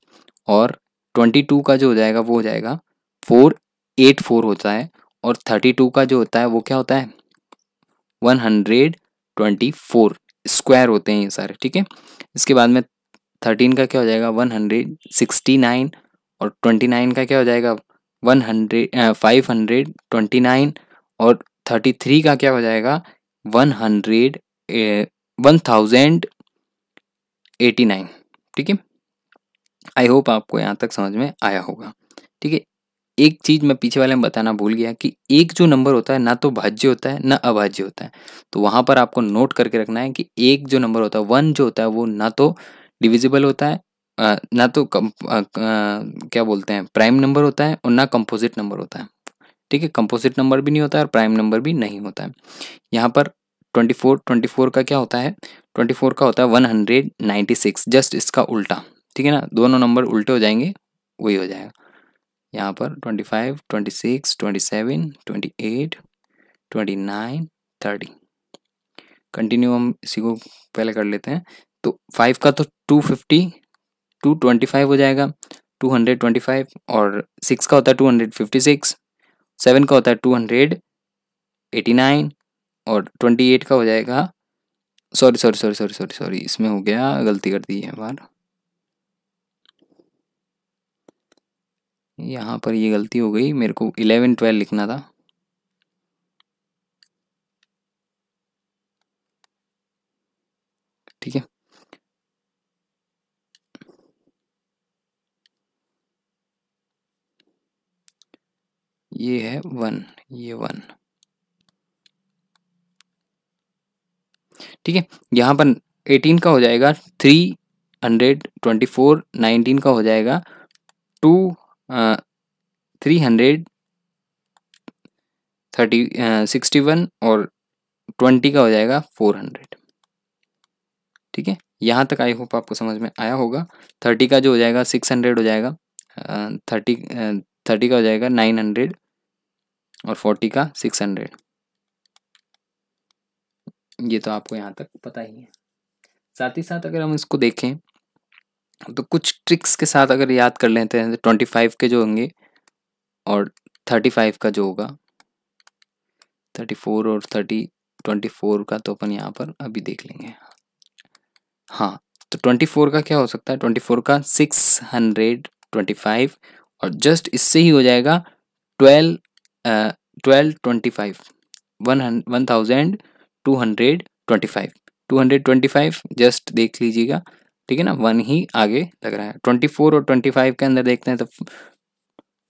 और ट्वेंटी टू का जो हो जाएगा वो हो जाएगा फोर एट फोर होता है और थर्टी टू का जो होता है वो क्या होता है one hundred twenty four square होते हैं ये सारे ठीक है इसके बाद में थर्टीन का क्या हो जाएगा वन हंड्रेड सिक्सटी नाइन और ट्वेंटी नाइन का क्या हो जाएगा one hundred five hundred twenty nine और थर्टी थ्री का क्या हो जाएगा one hundred one thousand eighty nine ठीक है आई होप आपको यहाँ तक समझ में आया होगा ठीक है एक चीज़ मैं पीछे वाले में बताना भूल गया कि एक जो नंबर होता है ना तो भाज्य होता है ना अभाज्य होता है तो वहां पर आपको नोट करके रखना है कि एक जो नंबर होता है वन जो होता है वो ना तो डिविजिबल होता है ना तो कम, आ, क्या बोलते हैं प्राइम नंबर होता है और ना कंपोजिट नंबर होता है ठीक है कंपोजिट नंबर भी नहीं होता है और प्राइम नंबर भी नहीं होता है यहाँ पर ट्वेंटी फोर ट्वेंटी फोर का क्या होता है ट्वेंटी फोर का होता है one hundred ninety six just इसका उल्टा ठीक है ना दोनों नंबर उल्टे हो जाएंगे वही हो जाएगा यहाँ पर twenty five twenty six twenty seven twenty eight twenty nine thirty continue हम इसी को पहले कर लेते हैं तो फाइव का तो two fifty two twenty five हो जाएगा टू हंड्रेड ट्वेंटी फाइव और सिक्स का होता है two hundred fifty six seven का होता है टू हंड्रेड एटी नाइन और ट्वेंटी एट का हो जाएगा sorry sorry sorry sorry sorry sorry इसमें हो गया गलती कर दी है बार यहाँ पर ये गलती हो गई मेरे को इलेवन ट्वेल्व लिखना था ठीक है ये है वन ये वन ठीक है यहाँ पर एटीन का हो जाएगा three hundred twenty four nineteen का हो जाएगा two three hundred thirty sixty one और ट्वेंटी का हो जाएगा फोर हंड्रेड ठीक है यहाँ तक आई होप आपको समझ में आया होगा थर्टी का जो हो जाएगा सिक्स हंड्रेड हो जाएगा थर्टी uh, थर्टी uh, का हो जाएगा नाइन हंड्रेड और फोर्टी का सिक्स हंड्रेड ये तो आपको यहाँ तक पता ही है साथ ही साथ अगर हम इसको देखें तो कुछ ट्रिक्स के साथ अगर याद कर लेते हैं ट्वेंटी फाइव के जो होंगे और थर्टी फाइव का जो होगा थर्टी फोर और थर्टी ट्वेंटी फोर का तो अपन यहाँ पर अभी देख लेंगे हाँ तो ट्वेंटी फोर का क्या हो सकता है ट्वेंटी फोर का सिक्स हंड्रेड ट्वेंटी फाइव और जस्ट इससे ही हो जाएगा twelve twelve twenty five one one thousand two hundred twenty five two hundred twenty five just देख लीजिएगा ठीक है ना वन ही आगे लग रहा है ट्वेंटी फोर और ट्वेंटी फाइव के अंदर देखते हैं तो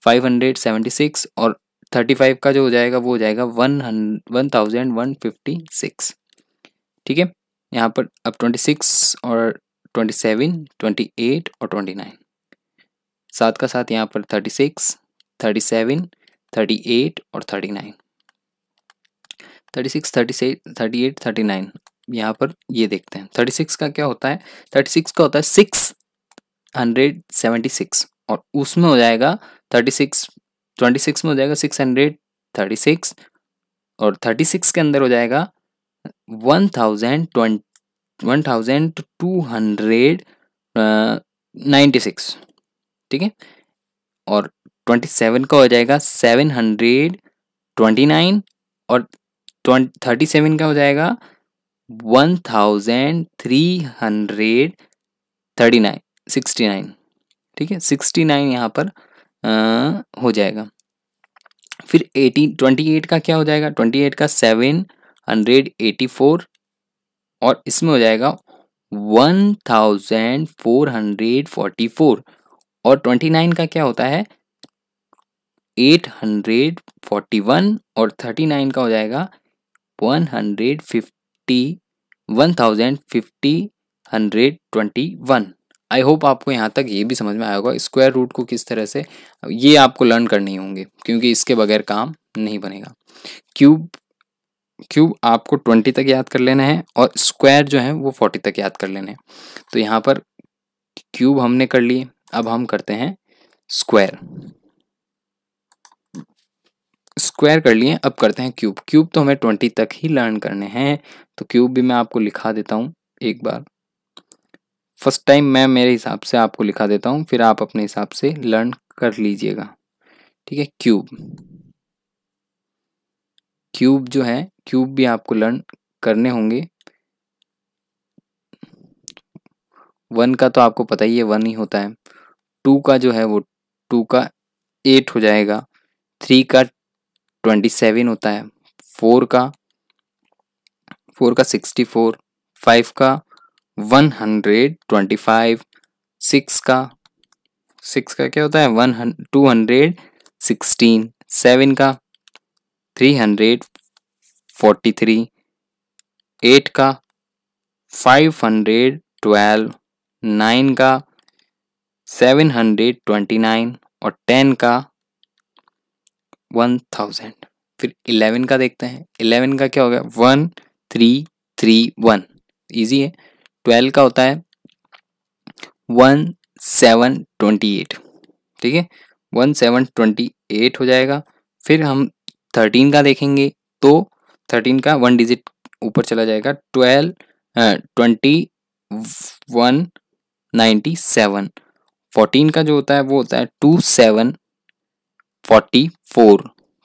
फाइव हंड्रेड सेवेंटी सिक्स और थर्टी फाइव का जो हो जाएगा वो हो जाएगा one one thousand one fifty six ठीक है यहाँ पर अब ट्वेंटी सिक्स और ट्वेंटी सेवन ट्वेंटी एट और ट्वेंटी नाइन का साथ यहाँ पर thirty six thirty seven thirty eight और thirty nine thirty six thirty से थर्टी एट थर्टी नाइन यहाँ पर ये देखते हैं थर्टी सिक्स का क्या होता है थर्टी सिक्स का होता है सिक्स हंड्रेड सेवेंटी सिक्स और उसमें हो जाएगा थर्टी सिक्स ट्वेंटी सिक्स में हो जाएगा सिक्स हंड्रेड थर्टी सिक्स और थर्टी सिक्स के अंदर हो जाएगा one thousand twenty one thousand two hundred ninety six ठीक है और ट्वेंटी सेवन का हो जाएगा सेवन हंड्रेड ट्वेंटी नाइन और थर्टी सेवन का हो जाएगा one thousand three hundred thirty nine sixty nine ठीक है सिक्सटी नाइन यहाँ पर आ, हो जाएगा फिर एटी ट्वेंटी एट का क्या हो जाएगा ट्वेंटी एट का सेवन हंड्रेड एटी फोर और इसमें हो जाएगा one thousand four hundred forty four और ट्वेंटी नाइन का क्या होता है एट हंड्रेड फोर्टी वन और थर्टी नाइन का हो जाएगा one hundred fifty one thousand fifty hundred twenty one I hope आपको यहाँ तक ये भी समझ में आया होगा स्क्वायर रूट को किस तरह से ये आपको लर्न करने होंगे क्योंकि इसके बगैर काम नहीं बनेगा क्यूब क्यूब आपको ट्वेंटी तक याद कर लेना है और स्क्वायर जो है वो फोर्टी तक याद कर लेना है तो यहाँ पर क्यूब हमने कर लिए अब हम करते हैं स्क्वायर स्क्वायर कर लिए अब करते हैं क्यूब क्यूब तो हमें ट्वेंटी तक ही लर्न करने हैं तो क्यूब भी मैं आपको लिखा देता हूँ एक बार फर्स्ट टाइम मैं मेरे हिसाब से आपको लिखा देता हूँ फिर आप अपने हिसाब से लर्न कर लीजिएगा ठीक है क्यूब क्यूब जो है क्यूब भी आपको लर्न करने होंगे वन का तो आपको पता ही है वन ही होता है टू का जो है वो टू का एट हो जाएगा थ्री का ट्वेंटी सेवन होता है फोर का फोर का सिक्सटी फोर फाइव का one hundred twenty five six का सिक्स का क्या होता है one two hundred sixteen seven का three hundred forty three eight का फाइव हंड्रेड ट्वेल्व नाइन का सेवन हंड्रेड ट्वेंटी नाइन और टेन का वन थाउजेंड फिर इलेवन का देखते हैं इलेवन का क्या हो गया one three three one easy है ट्वेल्व का होता है वन सेवन ट्वेंटी एट ठीक है वन सेवन ट्वेंटी एट हो जाएगा फिर हम थर्टीन का देखेंगे तो थर्टीन का वन डिजिट ऊपर चला जाएगा twelve twenty one ninety seven fourteen का जो होता है वो होता है टू सेवन फोर्टी फोर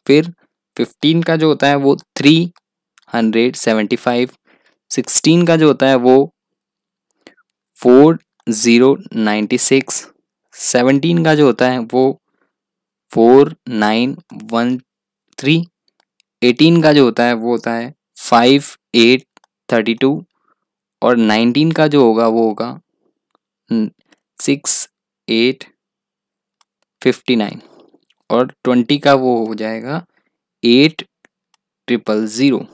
फिर फिफ्टीन का जो होता है वो three hundred seventy five sixteen का जो होता है वो four zero ninety six seventeen का जो होता है वो four nine one three eighteen का जो होता है वो होता है फाइव एट थर्टी टू और नाइनटीन का जो होगा वो होगा सिक्स एट फिफ्टी नाइन और ट्वेंटी का वो हो जाएगा एट ट्रिपल ज़ीरो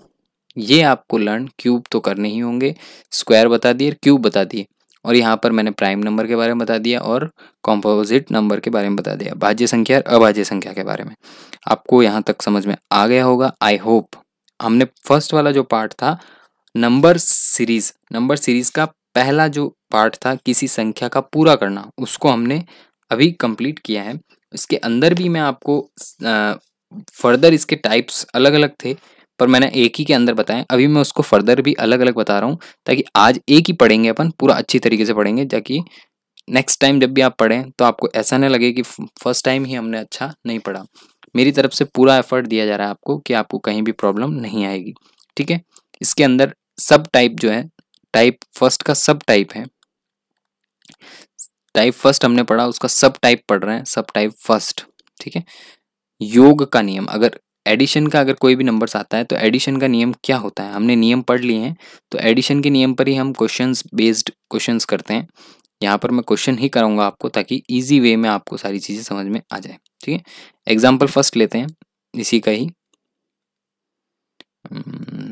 ये आपको लर्न क्यूब तो करने ही होंगे स्क्वायर बता दिए क्यूब बता दिए और यहाँ पर मैंने प्राइम नंबर के बारे में बता दिया और कॉम्पोजिट नंबर के बारे में बता दिया भाज्य संख्या और अभाज्य संख्या के बारे में आपको यहाँ तक समझ में आ गया होगा आई होप हमने फर्स्ट वाला जो पार्ट था नंबर सीरीज नंबर सीरीज का पहला जो पार्ट था किसी संख्या का पूरा करना उसको हमने अभी कंप्लीट किया है इसके अंदर भी मैं आपको फर्दर इसके टाइप्स अलग अलग थे पर मैंने एक ही के अंदर बताया अभी मैं उसको फर्दर भी अलग अलग बता रहा हूँ ताकि आज एक ही पढ़ेंगे अपन पूरा अच्छी तरीके से पढ़ेंगे ताकि नेक्स्ट टाइम जब भी आप पढ़ें तो आपको ऐसा ना लगे कि फर्स्ट टाइम ही हमने अच्छा नहीं पढ़ा मेरी तरफ से पूरा एफर्ट दिया जा रहा है आपको कि आपको कहीं भी प्रॉब्लम नहीं आएगी ठीक है इसके अंदर सब टाइप जो है टाइप फर्स्ट का सब टाइप है टाइप फर्स्ट हमने पढ़ा उसका सब टाइप पढ़ रहे हैं सब टाइप फर्स्ट ठीक है योग का नियम अगर एडिशन का अगर कोई भी नंबर्स आता है तो एडिशन का नियम क्या होता है हमने नियम पढ़ लिए हैं तो एडिशन के नियम पर ही हम क्वेश्चंस बेस्ड क्वेश्चंस करते हैं यहाँ पर मैं क्वेश्चन ही कराऊंगा आपको ताकि इजी वे में आपको सारी चीज़ें समझ में आ जाए ठीक है एग्जाम्पल फर्स्ट लेते हैं इसी का ही hmm,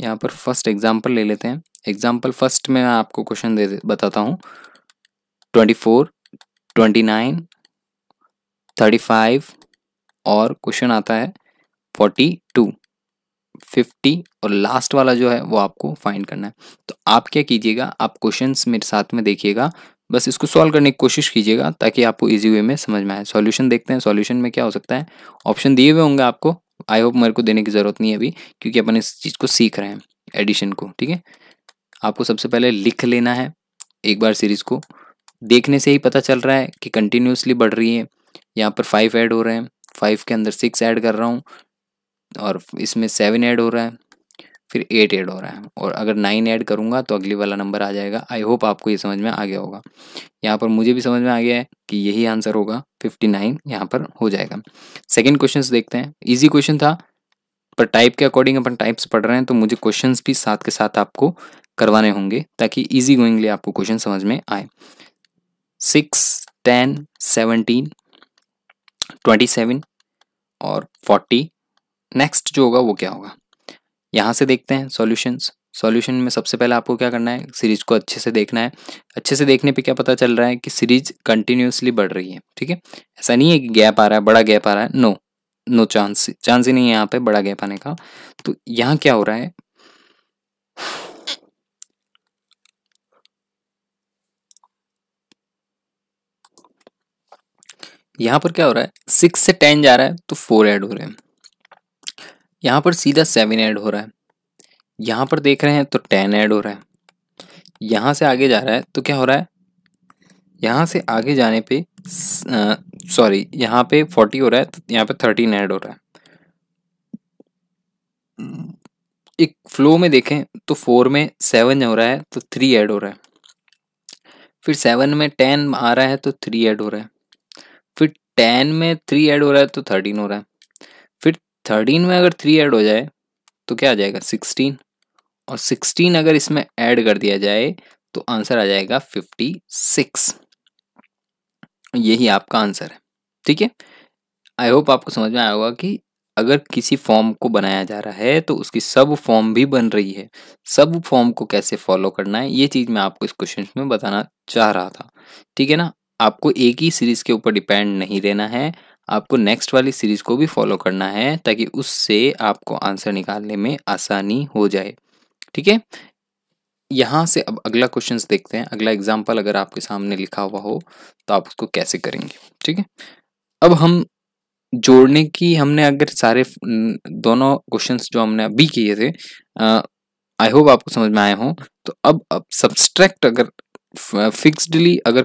यहाँ पर फर्स्ट एग्जाम्पल ले लेते हैं एग्जाम्पल फर्स्ट में मैं आपको क्वेश्चन दे बताता हूँ twenty four twenty nine thirty five और क्वेश्चन आता है फोर्टी टू फिफ्टी और लास्ट वाला जो है वो आपको फाइंड करना है तो आप क्या कीजिएगा आप क्वेश्चन मेरे साथ में देखिएगा बस इसको सॉल्व करने की कोशिश कीजिएगा ताकि आपको इजी वे में समझ में आए सॉल्यूशन देखते हैं सॉल्यूशन में क्या हो सकता है ऑप्शन दिए हुए होंगे आपको आई होप मेरे को देने की ज़रूरत नहीं है अभी क्योंकि अपन इस चीज़ को सीख रहे हैं एडिशन को ठीक है आपको सबसे पहले लिख लेना है एक बार सीरीज़ को देखने से ही पता चल रहा है कि कंटिन्यूसली बढ़ रही है यहाँ पर फाइव ऐड हो रहे हैं फाइव के अंदर सिक्स ऐड कर रहा हूँ और इसमें सेवन ऐड हो रहा है फिर एट ऐड हो रहा है और अगर नाइन ऐड करूँगा तो अगली वाला नंबर आ जाएगा आई होप आपको ये समझ में आ गया होगा यहाँ पर मुझे भी समझ में आ गया है कि यही आंसर होगा फिफ्टी नाइन यहाँ पर हो जाएगा सेकेंड क्वेश्चन देखते हैं ईजी क्वेश्चन था पर टाइप के अकॉर्डिंग अपन टाइप्स पढ़ रहे हैं तो मुझे क्वेश्चन भी साथ के साथ आपको करवाने होंगे ताकि ईजी गोइंगली आपको क्वेश्चन समझ में आए six ten seventeen twenty seven और फोर्टी नेक्स्ट जो होगा वो क्या होगा यहाँ से देखते हैं सॉल्यूशंस सॉल्यूशन में सबसे पहले आपको क्या करना है सीरीज को अच्छे से देखना है अच्छे से देखने पे क्या पता चल रहा है कि सीरीज कंटिन्यूसली बढ़ रही है ठीक है ऐसा नहीं है कि गैप आ रहा है बड़ा गैप आ रहा है नो नो चांस चांस ही नहीं है यहाँ पे बड़ा गैप आने का तो यहाँ क्या हो रहा है यहाँ पर क्या हो रहा है सिक्स से टेन जा रहा है तो फोर एड हो रहे हैं यहाँ पर सीधा सेवन ऐड हो रहा है यहाँ पर देख रहे हैं तो टेन ऐड हो रहा है यहाँ से आगे जा रहा है तो क्या हो रहा है यहाँ से आगे जाने पे सॉरी यहाँ पे फोर्टी हो रहा है तो यहाँ पे थर्टीन ऐड हो रहा है एक फ्लो में देखें तो फोर में सेवन हो रहा है तो थ्री ऐड हो रहा है फिर सेवन में टेन आ रहा है तो थ्री ऐड हो रहा है फिर टेन में थ्री ऐड हो रहा है तो थर्टीन हो रहा है थर्टीन में अगर थ्री ऐड हो जाए तो क्या आ जाएगा सिक्सटीन और सिक्सटीन अगर इसमें ऐड कर दिया जाए तो आंसर आ जाएगा फिफ्टी सिक्स यही आपका आंसर है ठीक है आई होप आपको समझ में आया होगा कि अगर किसी फॉर्म को बनाया जा रहा है तो उसकी सब फॉर्म भी बन रही है सब फॉर्म को कैसे फॉलो करना है ये चीज़ मैं आपको इस क्वेश्चन में बताना चाह रहा था ठीक है ना आपको एक ही सीरीज़ के ऊपर डिपेंड नहीं रहना है आपको नेक्स्ट वाली सीरीज को भी फॉलो करना है ताकि उससे आपको आंसर निकालने में आसानी हो जाए ठीक है यहां से अब अगला क्वेश्चन देखते हैं अगला एग्जाम्पल अगर आपके सामने लिखा हुआ हो तो आप उसको कैसे करेंगे ठीक है अब हम जोड़ने की हमने अगर सारे दोनों क्वेश्चंस जो हमने अभी किए थे आई होप आपको समझ में आए हों तो अब अब सब्सट्रैक्ट अगर फिक्सडली अगर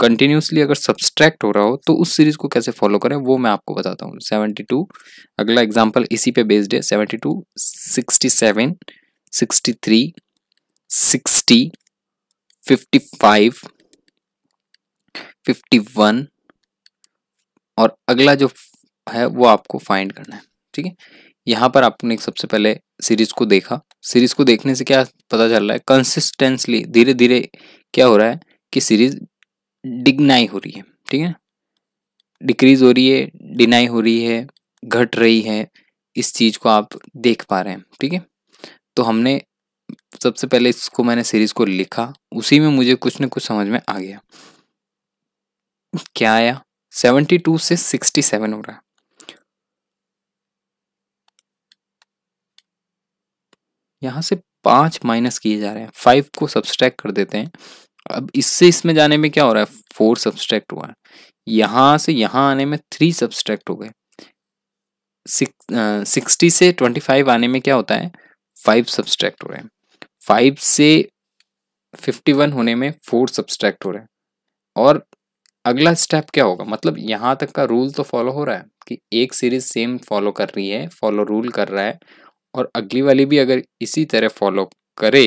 कंटिन्यूसली अगर सब्सट्रैक्ट हो रहा हो तो उस सीरीज को कैसे फॉलो करें वो मैं आपको बताता हूँ सेवेंटी टू अगला एग्जाम्पल इसी पे बेस्ड है seventy two sixty seven sixty three sixty fifty five fifty one और अगला जो है वो आपको फाइंड करना है ठीक है यहाँ पर आपने सबसे पहले सीरीज को देखा सीरीज को देखने से क्या पता चल रहा है कंसिस्टेंसली धीरे धीरे क्या हो रहा है कि सीरीज डिग्नाई हो रही है ठीक है डिक्रीज हो रही है डिनाई हो रही है घट रही है इस चीज़ को आप देख पा रहे हैं ठीक है तो हमने सबसे पहले इसको मैंने सीरीज़ को लिखा उसी में मुझे कुछ ना कुछ समझ में आ गया क्या आया सेवेंटी टू से सिक्सटी सेवन हो रहा है यहां से पाँच माइनस किए जा रहे हैं फाइव को सब्सट्रैक्ट कर देते हैं अब इससे इसमें जाने में क्या हो रहा है फोर सब्सट्रैक्ट हुआ है यहाँ से यहाँ आने में थ्री सब्सट्रैक्ट हो गए सिक्सटी से ट्वेंटी फाइव आने में क्या होता है फाइव सब्सट्रैक्ट हो रहे हैं फाइव से फिफ्टी वन होने में फोर सब्सट्रैक्ट हो रहे हैं और अगला स्टेप क्या होगा मतलब यहाँ तक का रूल तो फॉलो हो रहा है कि एक सीरीज सेम फॉलो कर रही है फॉलो रूल कर रहा है और अगली वाली भी अगर इसी तरह फॉलो करे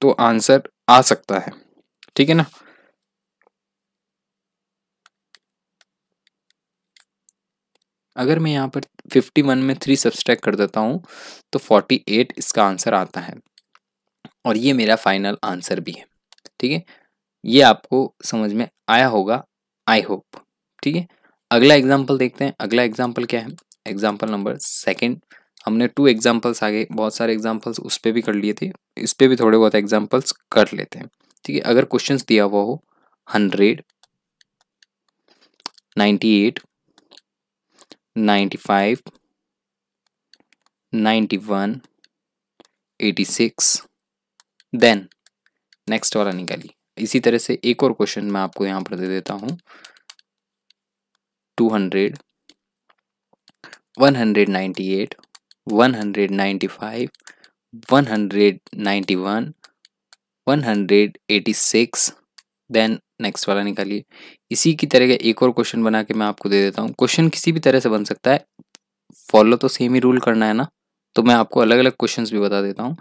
तो आंसर आ सकता है ठीक है ना अगर मैं यहाँ पर 51 में थ्री सब्सट्रैक्ट कर देता हूँ तो 48 इसका आंसर आता है और ये मेरा फाइनल आंसर भी है ठीक है ये आपको समझ में आया होगा आई होप ठीक है अगला एग्जाम्पल देखते हैं अगला एग्जाम्पल क्या है एग्जाम्पल नंबर सेकेंड हमने टू एग्जाम्पल्स आगे बहुत सारे एग्जाम्पल्स उस पर भी कर लिए थे इस पर भी थोड़े बहुत एग्जाम्पल्स कर लेते हैं ठीक है अगर क्वेश्चन दिया हुआ हो hundred ninety eight ninety five ninety one eighty six then next वाला निकाली इसी तरह से एक और क्वेश्चन मैं आपको यहाँ पर दे देता हूँ टू हंड्रेड 196 देन नेक्स्ट वाला निकालिए इसी की तरह का एक और क्वेश्चन बना के मैं आपको दे देता हूँ क्वेश्चन किसी भी तरह से बन सकता है फॉलो तो सेम ही रूल करना है ना तो मैं आपको अलग अलग क्वेश्चन भी बता देता हूँ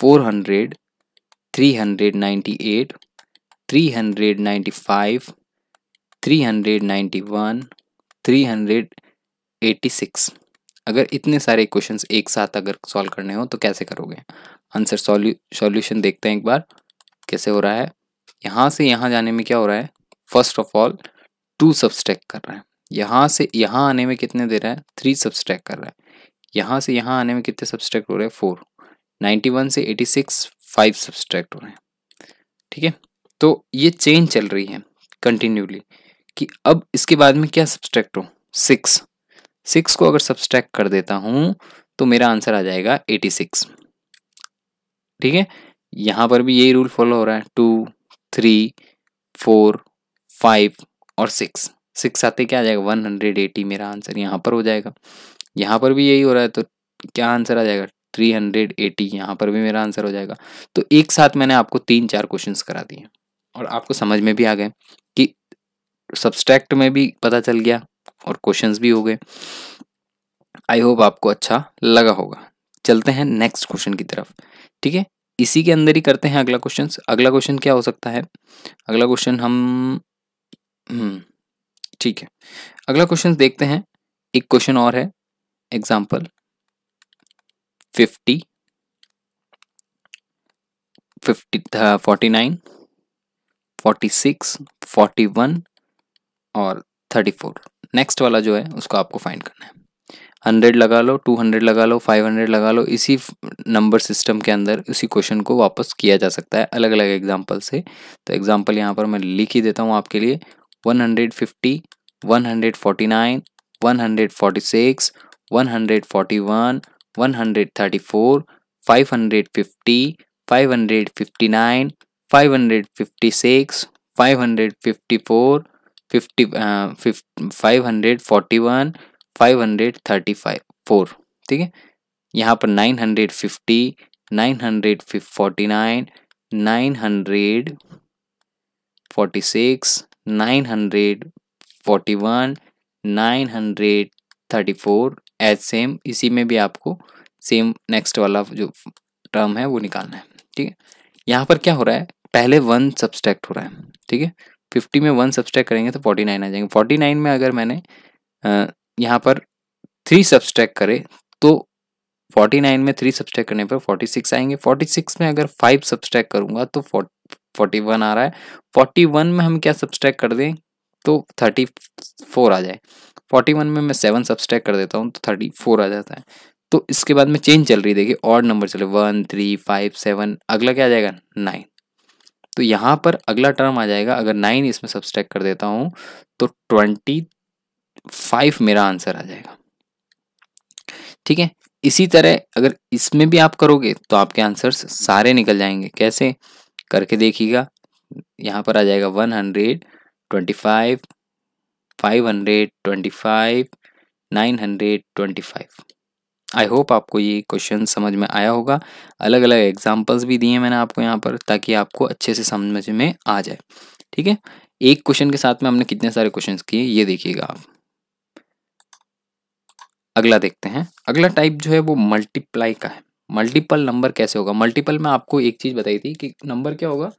four hundred three hundred ninety eight three hundred ninety five three hundred ninety one three hundred eighty six अगर इतने सारे क्वेश्चन एक साथ अगर सॉल्व करने हो तो कैसे करोगे आंसर सॉल्यूशन देखते हैं एक बार कैसे हो रहा है यहाँ से यहाँ जाने में क्या हो रहा है first of all two subtract कर रहा है यहाँ से यहाँ आने में कितने दे रहा है थ्री सब्सट्रैक्ट कर रहा है यहाँ से यहाँ आने में कितने सब्सट्रैक्ट हो रहे हैं फोर नाइन्टी वन से एटी सिक्स फाइव सब्सट्रैक्ट हो रहे हैं ठीक है तो ये चेंज चल रही है कंटिन्यूली कि अब इसके बाद में क्या सब्सट्रैक्ट हो सिक्स सिक्स को अगर सब्सट्रैक्ट कर देता हूँ तो मेरा आंसर आ जाएगा एटी सिक्स ठीक है यहाँ पर भी यही रूल फॉलो हो रहा है टू थ्री फोर फाइव और सिक्स सिक्स आते क्या आ जाएगा वन हंड्रेड एटी मेरा आंसर यहाँ पर हो जाएगा यहाँ पर भी यही हो रहा है तो क्या आंसर आ जाएगा थ्री हंड्रेड एटी यहाँ पर भी मेरा आंसर हो जाएगा तो एक साथ मैंने आपको तीन चार क्वेश्चन करा दिए और आपको समझ में भी आ गए सब्सट्रैक्ट में भी पता चल गया और क्वेश्चंस भी हो गए आई होप आपको अच्छा लगा होगा चलते हैं नेक्स्ट क्वेश्चन की तरफ ठीक है इसी के अंदर ही करते हैं अगला क्वेश्चन अगला क्वेश्चन क्या हो सकता है अगला क्वेश्चन हम हम्म, ठीक है अगला क्वेश्चन देखते हैं एक क्वेश्चन और है example fifty fifty forty nine forty six forty one और थर्टी फोर नेक्स्ट वाला जो है उसको आपको फाइंड करना है हंड्रेड लगा लो टू हंड्रेड लगा लो फाइव हंड्रेड लगा लो इसी नंबर सिस्टम के अंदर उसी क्वेश्चन को वापस किया जा सकता है अलग अलग एग्जाम्पल से तो एग्जाम्पल यहाँ पर मैं लिख ही देता हूँ आपके लिए one hundred fifty one hundred forty nine one hundred forty six one hundred forty one one hundred thirty four five hundred fifty five hundred fifty nine five hundred fifty six five hundred fifty four fifty five hundred forty one five hundred thirty five four ठीक है यहाँ पर nine hundred fifty nine hundred forty nine nine hundred forty six nine hundred forty one nine hundred thirty four as same इसी में भी आपको same next वाला जो टर्म है वो निकालना है ठीक है यहाँ पर क्या हो रहा है पहले वन सब्सट्रैक्ट हो रहा है ठीक है फिफ्टी में वन सब्सट्रैक करेंगे तो फोर्टी नाइन आ जाएंगे फोर्टी नाइन में अगर मैंने यहाँ पर थ्री सब्सट्रैक करे तो फोर्टी नाइन में थ्री सब्सट्रैक करने पर फोर्टी सिक्स आएंगे फोर्टी सिक्स में अगर फाइव सब्सट्रैक करूँगा तो फोर्टी वन आ रहा है फोर्टी वन में हम क्या सब्सट्रैक कर दें तो थर्टी फोर आ जाए फोर्टी वन में मैं सेवन सब्सट्रैक कर देता हूँ तो थर्टी फोर आ जाता है तो इसके बाद में चेंज चल रही है देखिए और नंबर चले वन थ्री फाइव सेवन अगला क्या आ जाएगा नाइन तो यहाँ पर अगला टर्म आ जाएगा अगर नाइन इसमें सब्सट्रैक कर देता हूँ तो ट्वेंटी फाइव मेरा आंसर आ जाएगा ठीक है इसी तरह अगर इसमें भी आप करोगे तो आपके आंसर्स सारे निकल जाएंगे कैसे करके देखिएगा यहाँ पर आ जाएगा one hundred twenty five five hundred twenty five nine hundred twenty five I hope आपको ये क्वेश्चन समझ में आया होगा अलग अलग एग्जाम्पल्स भी दिए मैंने आपको यहाँ पर ताकि आपको अच्छे से समझ में आ जाए ठीक है एक क्वेश्चन के साथ में हमने कितने सारे क्वेश्चन किए ये देखिएगा आप अगला देखते हैं अगला टाइप जो है वो मल्टीप्लाई का है मल्टीपल नंबर कैसे होगा मल्टीपल में आपको एक चीज़ बताई थी कि नंबर क्या होगा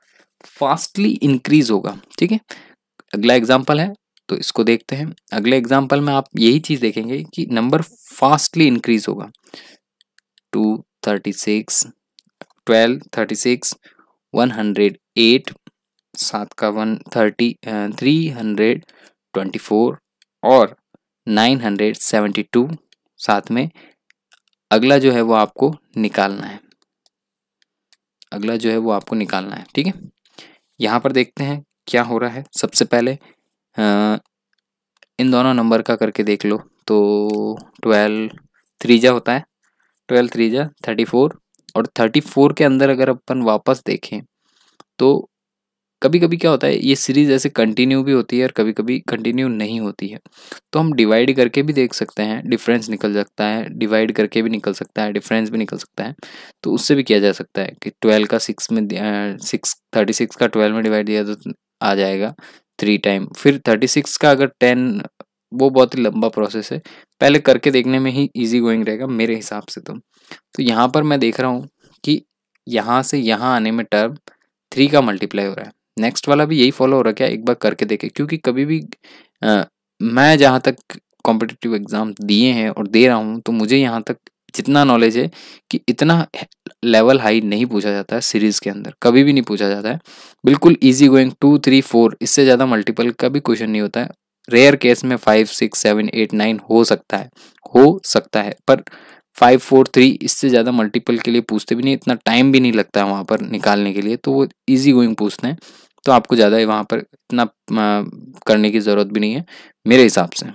फास्टली इंक्रीज होगा ठीक है अगला एग्जाम्पल है तो इसको देखते हैं अगले एग्जाम्पल में आप यही चीज़ देखेंगे कि नंबर फास्टली इंक्रीज होगा two thirty six twelve thirty six one hundred eight सात का one thirty three hundred twenty four और नाइन हंड्रेड सेवेंटी टू साथ में अगला जो है वो आपको निकालना है अगला जो है वो आपको निकालना है ठीक है यहाँ पर देखते हैं क्या हो रहा है सबसे पहले इन दोनों नंबर का करके देख लो तो ट्वेल्व थ्रीजा होता है ट्वेल्व थ्रीजा थर्टी फोर और थर्टी फोर के अंदर अगर अपन वापस देखें तो कभी कभी क्या होता है ये सीरीज़ ऐसे कंटिन्यू भी होती है और कभी कभी कंटिन्यू नहीं होती है तो हम डिवाइड करके भी देख सकते हैं डिफरेंस निकल सकता है डिवाइड करके भी निकल सकता है डिफरेंस भी निकल सकता है तो उससे भी किया जा सकता है कि ट्वेल्व का सिक्स में सिक्स थर्टी सिक्स का ट्वेल्व में डिवाइड दिया तो आ जाएगा थ्री टाइम फिर थर्टी सिक्स का अगर टेन वो बहुत ही लंबा प्रोसेस है पहले करके देखने में ही इजी गोइंग रहेगा मेरे हिसाब से तो तो यहाँ पर मैं देख रहा हूँ कि यहाँ से यहाँ आने में टर्म थ्री का मल्टीप्लाई हो रहा है नेक्स्ट वाला भी यही फॉलो हो रहा है क्या एक बार करके देखे क्योंकि कभी भी आ, मैं जहाँ तक कॉम्पिटिटिव एग्ज़ाम दिए हैं और दे रहा हूँ तो मुझे यहाँ तक जितना नॉलेज है कि इतना लेवल हाई नहीं पूछा जाता है सीरीज़ के अंदर कभी भी नहीं पूछा जाता है बिल्कुल easy going to three four इससे ज़्यादा मल्टीपल का भी क्वेश्चन नहीं होता है रेयर केस में five six seven eight nine हो सकता है हो सकता है पर फाइव फोर थ्री इससे ज़्यादा मल्टीपल के लिए पूछते भी नहीं इतना टाइम भी नहीं लगता है वहाँ पर निकालने के लिए तो वो ईजी गोइंग पूछते हैं तो आपको ज़्यादा वहाँ पर इतना करने की ज़रूरत भी नहीं है मेरे हिसाब से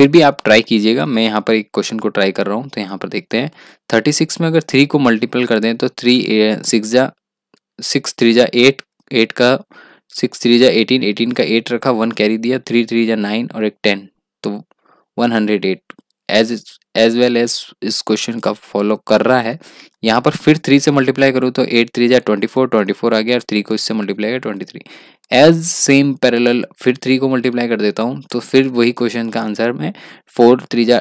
फिर भी आप ट्राई कीजिएगा मैं यहाँ पर एक क्वेश्चन को ट्राई कर रहा हूँ तो यहाँ पर देखते हैं थर्टी सिक्स में अगर थ्री को मल्टीपल कर दें तो थ्री सिक्स जा सिक्स थ्री जा एट एट का सिक्स थ्री जा एटीन एटीन का एट रखा वन कैरी दिया थ्री थ्री जा नाइन और एक टेन तो one hundred eight as as well as इस क्वेश्चन का फॉलो कर रहा है यहाँ पर फिर थ्री से मल्टीप्लाई करूँ तो एट थ्री जा ट्वेंटी फोर ट्वेंटी फोर आ गया और थ्री को इससे मल्टीप्लाई किया twenty three as same parallel फिर थ्री को मल्टीप्लाई कर देता हूँ तो फिर वही क्वेश्चन का आंसर में फोर थ्री जा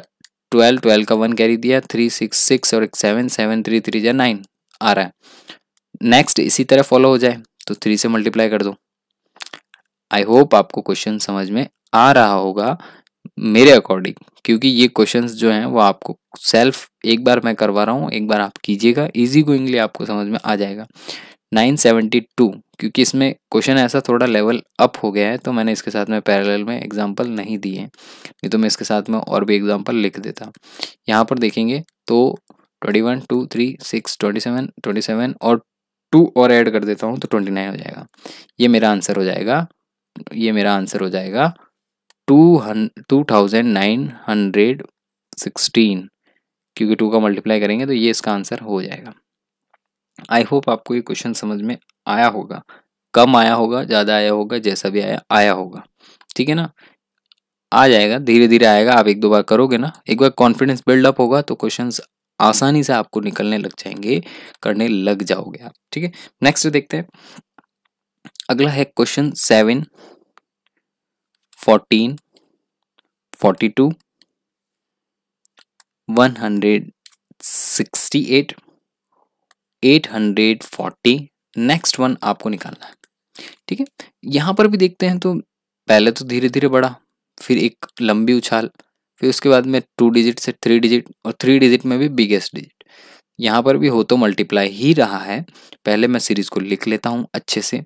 ट्वेल्व ट्वेल्व का वन कैरी दिया थ्री सिक्स सिक्स और सेवन सेवन थ्री थ्री जा नाइन आ रहा है नेक्स्ट इसी तरह फॉलो हो जाए तो थ्री से मल्टीप्लाई कर दो आई होप आपको क्वेश्चन समझ में आ रहा होगा मेरे अकॉर्डिंग क्योंकि ये क्वेश्चंस जो हैं वो आपको सेल्फ एक बार मैं करवा रहा हूँ एक बार आप कीजिएगा इजी गोइंगली आपको समझ में आ जाएगा नाइन सेवेंटी टू क्योंकि इसमें क्वेश्चन ऐसा थोड़ा लेवल अप हो गया है तो मैंने इसके साथ में पैरेलल में एग्जांपल नहीं दिए नहीं तो मैं इसके साथ में और भी एग्जांपल लिख देता यहाँ पर देखेंगे तो twenty one two three six twenty seven twenty seven और टू और ऐड कर देता हूँ तो ट्वेंटी नाइन हो जाएगा ये मेरा आंसर हो जाएगा ये मेरा आंसर हो जाएगा टू हन two thousand nine hundred sixteen क्योंकि टू का मल्टीप्लाई करेंगे तो ये इसका आंसर हो जाएगा आई होप आपको ये क्वेश्चन समझ में आया होगा कम आया होगा ज़्यादा आया होगा जैसा भी आया आया होगा ठीक है ना आ जाएगा धीरे धीरे आएगा आप एक दो बार करोगे ना एक बार कॉन्फिडेंस बिल्डअप होगा तो क्वेश्चंस आसानी से आपको निकलने लग जाएंगे करने लग जाओगे आप ठीक है नेक्स्ट देखते हैं अगला है question seven fourteen forty two one hundred sixty eight eight hundred forty next one आपको निकालना है ठीक है यहाँ पर भी देखते हैं तो पहले तो धीरे धीरे बढ़ा फिर एक लंबी उछाल फिर उसके बाद में टू डिजिट से थ्री डिजिट और थ्री डिजिट में भी बिगेस्ट डिजिट यहाँ पर भी हो तो मल्टीप्लाई ही रहा है पहले मैं सीरीज़ को लिख लेता हूँ अच्छे से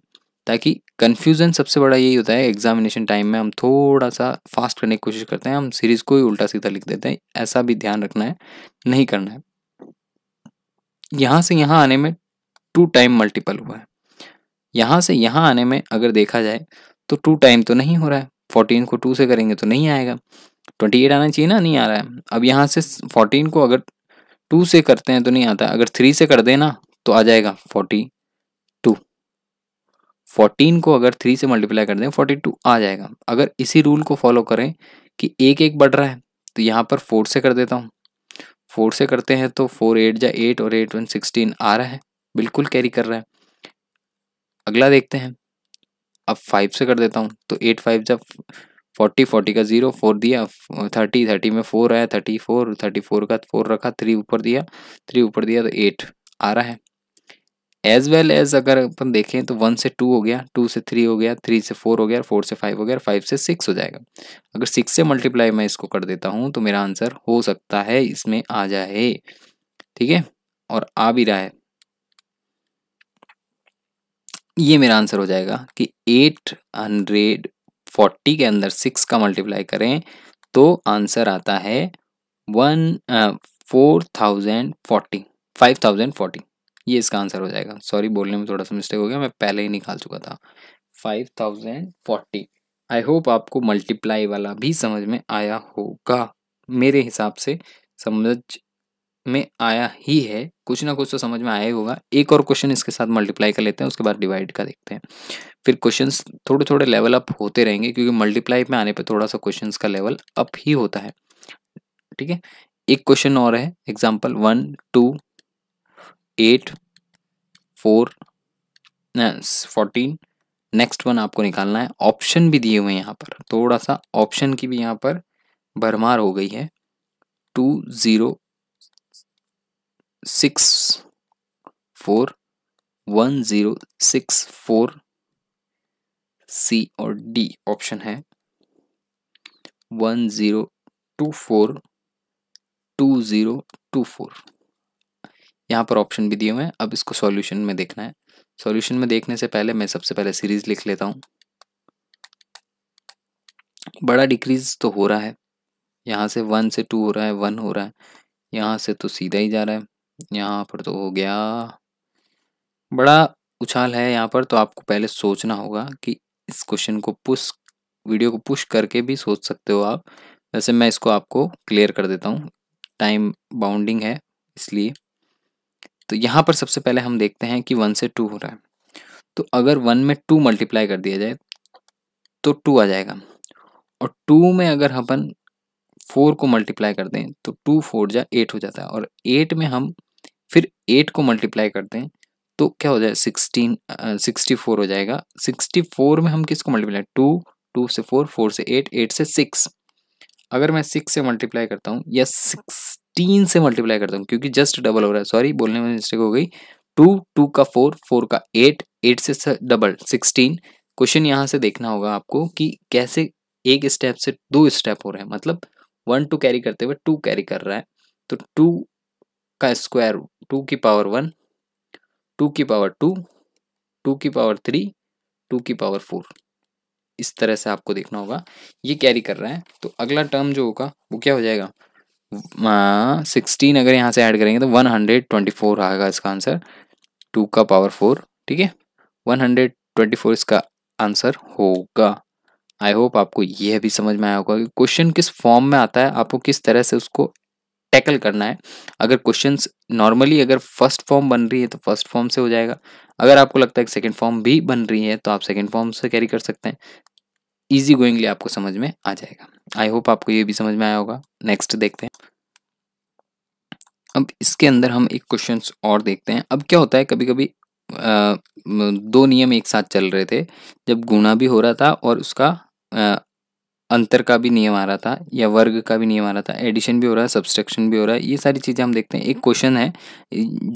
ताकि कन्फ्यूज़न सबसे बड़ा यही होता है एग्जामिनेशन टाइम में हम थोड़ा सा फास्ट करने की कोशिश करते हैं हम सीरीज़ को ही उल्टा सीधा लिख देते हैं ऐसा भी ध्यान रखना है नहीं करना है यहाँ से यहाँ आने में टू टाइम मल्टीपल हुआ है यहाँ से यहाँ आने में अगर देखा जाए तो टू टाइम तो नहीं हो रहा है फोर्टीन को टू से करेंगे तो नहीं आएगा ट्वेंटी एट आना चाहिए ना नहीं आ रहा है अब यहाँ से फोर्टीन को अगर टू से करते हैं तो नहीं आता अगर थ्री से कर देना तो आ जाएगा फोर्टी टू फोर्टीन को अगर थ्री से मल्टीप्लाई कर दें फोर्टी टू आ जाएगा अगर इसी रूल को फॉलो करें कि एक एक बढ़ रहा है तो यहाँ पर फोर से कर देता हूँ फोर से करते हैं तो फोर एट जा एट और एट वन सिक्सटीन आ रहा है बिल्कुल कैरी कर रहा है अगला देखते हैं अब फाइव से कर देता हूँ तो एट फाइव जब फोर्टी फोर्टी का ज़ीरो फोर दिया थर्टी थर्टी में फोर आया थर्टी फोर थर्टी फोर का फोर रखा थ्री ऊपर दिया थ्री ऊपर दिया तो एट आ रहा है एज वेल एज अगर अपन देखें तो वन से टू हो गया टू से थ्री हो गया थ्री से फोर हो गया फोर से फाइव हो गया फाइव से सिक्स हो जाएगा अगर सिक्स से मल्टीप्लाई मैं इसको कर देता हूँ तो मेरा आंसर हो सकता है इसमें आ जाए ठीक है और आ भी रहा है ये मेरा आंसर हो जाएगा कि एट हंड्रेड फोर्टी के अंदर सिक्स का मल्टीप्लाई करें तो आंसर आता है one four thousand forty five thousand forty ये इसका आंसर हो जाएगा सॉरी बोलने में थोड़ा सा मिस्टेक हो गया मैं पहले ही निकाल चुका था five thousand forty I hope आपको मल्टीप्लाई वाला भी समझ में आया होगा मेरे हिसाब से समझ में आया ही है कुछ ना कुछ तो समझ में आया ही होगा एक और क्वेश्चन इसके साथ मल्टीप्लाई कर लेते हैं उसके बाद डिवाइड का देखते हैं फिर क्वेश्चंस थोड़े थोड़े लेवल अप होते रहेंगे क्योंकि मल्टीप्लाई में आने पे थोड़ा सा क्वेश्चंस का लेवल अप ही होता है ठीक है एक क्वेश्चन और है example one two eight four fourteen next one आपको निकालना है ऑप्शन भी दिए हुए हैं यहाँ पर थोड़ा सा ऑप्शन की भी यहाँ पर भरमार हो गई है two zero six four one zero six four C और डी ऑप्शन है one zero two four two zero two four यहाँ पर ऑप्शन भी दिए हुए हैं अब इसको सॉल्यूशन में देखना है सॉल्यूशन में देखने से पहले मैं सबसे पहले सीरीज़ लिख लेता हूँ बड़ा डिक्रीज तो हो रहा है यहाँ से वन से टू हो रहा है वन हो रहा है यहाँ से तो सीधा ही जा रहा है यहाँ पर तो हो गया बड़ा उछाल है यहाँ पर तो आपको पहले सोचना होगा कि इस क्वेश्चन को पुश वीडियो को पुश करके भी सोच सकते हो आप वैसे मैं इसको आपको क्लियर कर देता हूँ टाइम बाउंडिंग है इसलिए तो यहाँ पर सबसे पहले हम देखते हैं कि वन से टू हो रहा है तो अगर वन में टू मल्टीप्लाई कर दिया जाए तो टू आ जाएगा और टू में अगर अपन फोर को मल्टीप्लाई कर दें तो टू फोर जा एट हो जाता है और एट में हम फिर एट को मल्टीप्लाई करते हैं तो क्या हो जाए सिक्सटीन सिक्सटी फोर हो जाएगा सिक्सटी फोर में हम किसको मल्टीप्लाई टू टू से फोर फोर से एट एट से सिक्स अगर मैं सिक्स से मल्टीप्लाई करता हूँ या सिक्सटीन से मल्टीप्लाई करता हूँ क्योंकि जस्ट डबल हो रहा है सॉरी बोलने में मिस्टेक हो गई टू टू का फोर फोर का एट एट से डबल सिक्सटीन क्वेश्चन यहाँ से देखना होगा आपको कि कैसे एक स्टेप से दो स्टेप हो रहे हैं मतलब वन टू कैरी करते हुए टू कैरी कर रहा है तो टू का स्क्वायर टू की पावर वन टू की पावर टू टू की पावर थ्री टू की पावर फोर इस तरह से आपको देखना होगा ये कैरी कर रहा है तो अगला टर्म जो होगा वो क्या हो जाएगा सिक्सटीन अगर यहाँ से ऐड करेंगे तो वन हंड्रेड ट्वेंटी फोर आएगा इसका आंसर टू का पावर फोर ठीक है वन हंड्रेड ट्वेंटी फोर इसका आंसर होगा आई होप आपको यह भी समझ में आया होगा कि क्वेश्चन किस फॉर्म में आता है आपको किस तरह से उसको टैकल करना है अगर क्वेश्चन नॉर्मली अगर फर्स्ट फॉर्म बन रही है तो फर्स्ट फॉर्म से हो जाएगा अगर आपको लगता है कि सेकेंड फॉर्म भी बन रही है तो आप सेकेंड फॉर्म से कैरी कर सकते हैं ईजी गोइंगली आपको समझ में आ जाएगा आई होप आपको ये भी समझ में आया होगा नेक्स्ट देखते हैं अब इसके अंदर हम एक क्वेश्चन और देखते हैं अब क्या होता है कभी कभी दो नियम एक साथ चल रहे थे जब गुणा भी हो रहा था और उसका अंतर का भी नियम आ रहा था या वर्ग का भी नियम आ रहा था एडिशन भी हो रहा है सब्सट्रैक्शन भी हो रहा है ये सारी चीज़ें हम देखते हैं एक क्वेश्चन है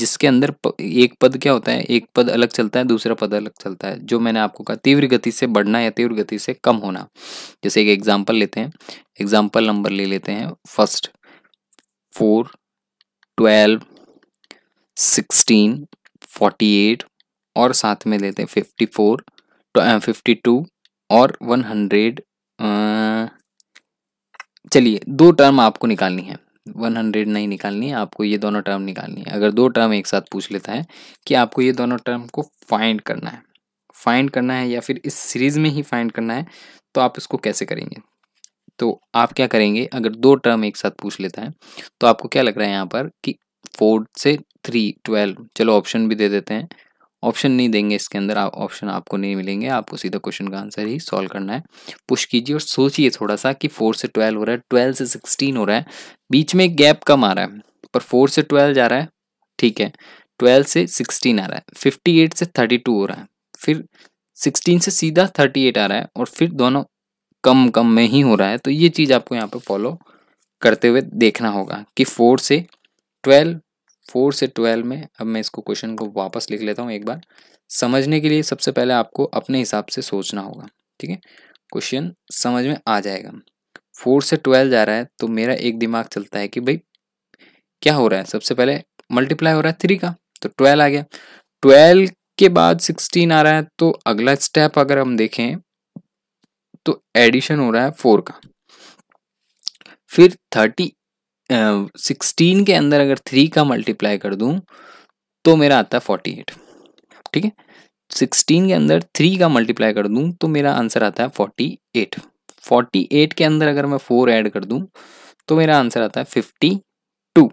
जिसके अंदर एक पद क्या होता है एक पद अलग चलता है दूसरा पद अलग चलता है जो मैंने आपको कहा तीव्र गति से बढ़ना या तीव्र गति से कम होना जैसे एक एग्जाम्पल लेते हैं एग्जाम्पल नंबर ले लेते हैं first four twelve sixteen forty eight और साथ में लेते हैं फिफ्टी फोर फिफ्टी टू और वन हंड्रेड चलिए दो टर्म आपको निकालनी है वन हंड्रेड नहीं निकालनी है आपको ये दोनों टर्म निकालनी है अगर दो टर्म एक साथ पूछ लेता है कि आपको ये दोनों टर्म को फाइंड करना है फाइंड करना है या फिर इस सीरीज़ में ही फाइंड करना है तो आप इसको कैसे करेंगे तो आप क्या करेंगे अगर दो टर्म एक साथ पूछ लेता है तो आपको क्या लग रहा है यहाँ पर कि फोर से थ्री ट्वेल्व चलो ऑप्शन भी दे देते हैं ऑप्शन नहीं देंगे इसके अंदर आप ऑप्शन आपको नहीं मिलेंगे आपको सीधा क्वेश्चन का आंसर ही सॉल्व करना है पुश कीजिए और सोचिए थोड़ा सा कि फोर से ट्वेल्व हो रहा है ट्वेल्व से सिक्सटीन हो रहा है बीच में गैप कम आ रहा है पर फोर से ट्वेल्व जा रहा है ठीक है ट्वेल्व से सिक्सटीन आ रहा है फिफ्टी एट से थर्टी टू हो रहा है फिर सिक्सटीन से सीधा थर्टी एट आ रहा है और फिर दोनों कम कम में ही हो रहा है तो ये चीज़ आपको यहाँ पर फॉलो करते हुए देखना होगा कि फोर से ट्वेल्व फोर से ट्वेल्व में अब मैं इसको क्वेश्चन को वापस लिख लेता हूँ एक बार समझने के लिए सबसे पहले आपको अपने हिसाब से सोचना होगा ठीक है क्वेश्चन समझ में आ जाएगा फोर से ट्वेल्व जा रहा है तो मेरा एक दिमाग चलता है कि भाई क्या हो रहा है सबसे पहले मल्टीप्लाई हो रहा है थ्री का तो ट्वेल्व आ गया ट्वेल्व के बाद सिक्सटीन आ रहा है तो अगला स्टेप अगर हम देखें तो एडिशन हो रहा है फोर का फिर थर्टी सिक्सटीन के अंदर अगर थ्री का मल्टीप्लाई कर दूँ तो मेरा आता है फोर्टी एट ठीक है सिक्सटीन के अंदर थ्री का मल्टीप्लाई कर दूँ तो मेरा आंसर आता है फोर्टी एट फोर्टी एट के अंदर अगर मैं फोर ऐड कर दूँ तो मेरा आंसर आता है फिफ्टी टू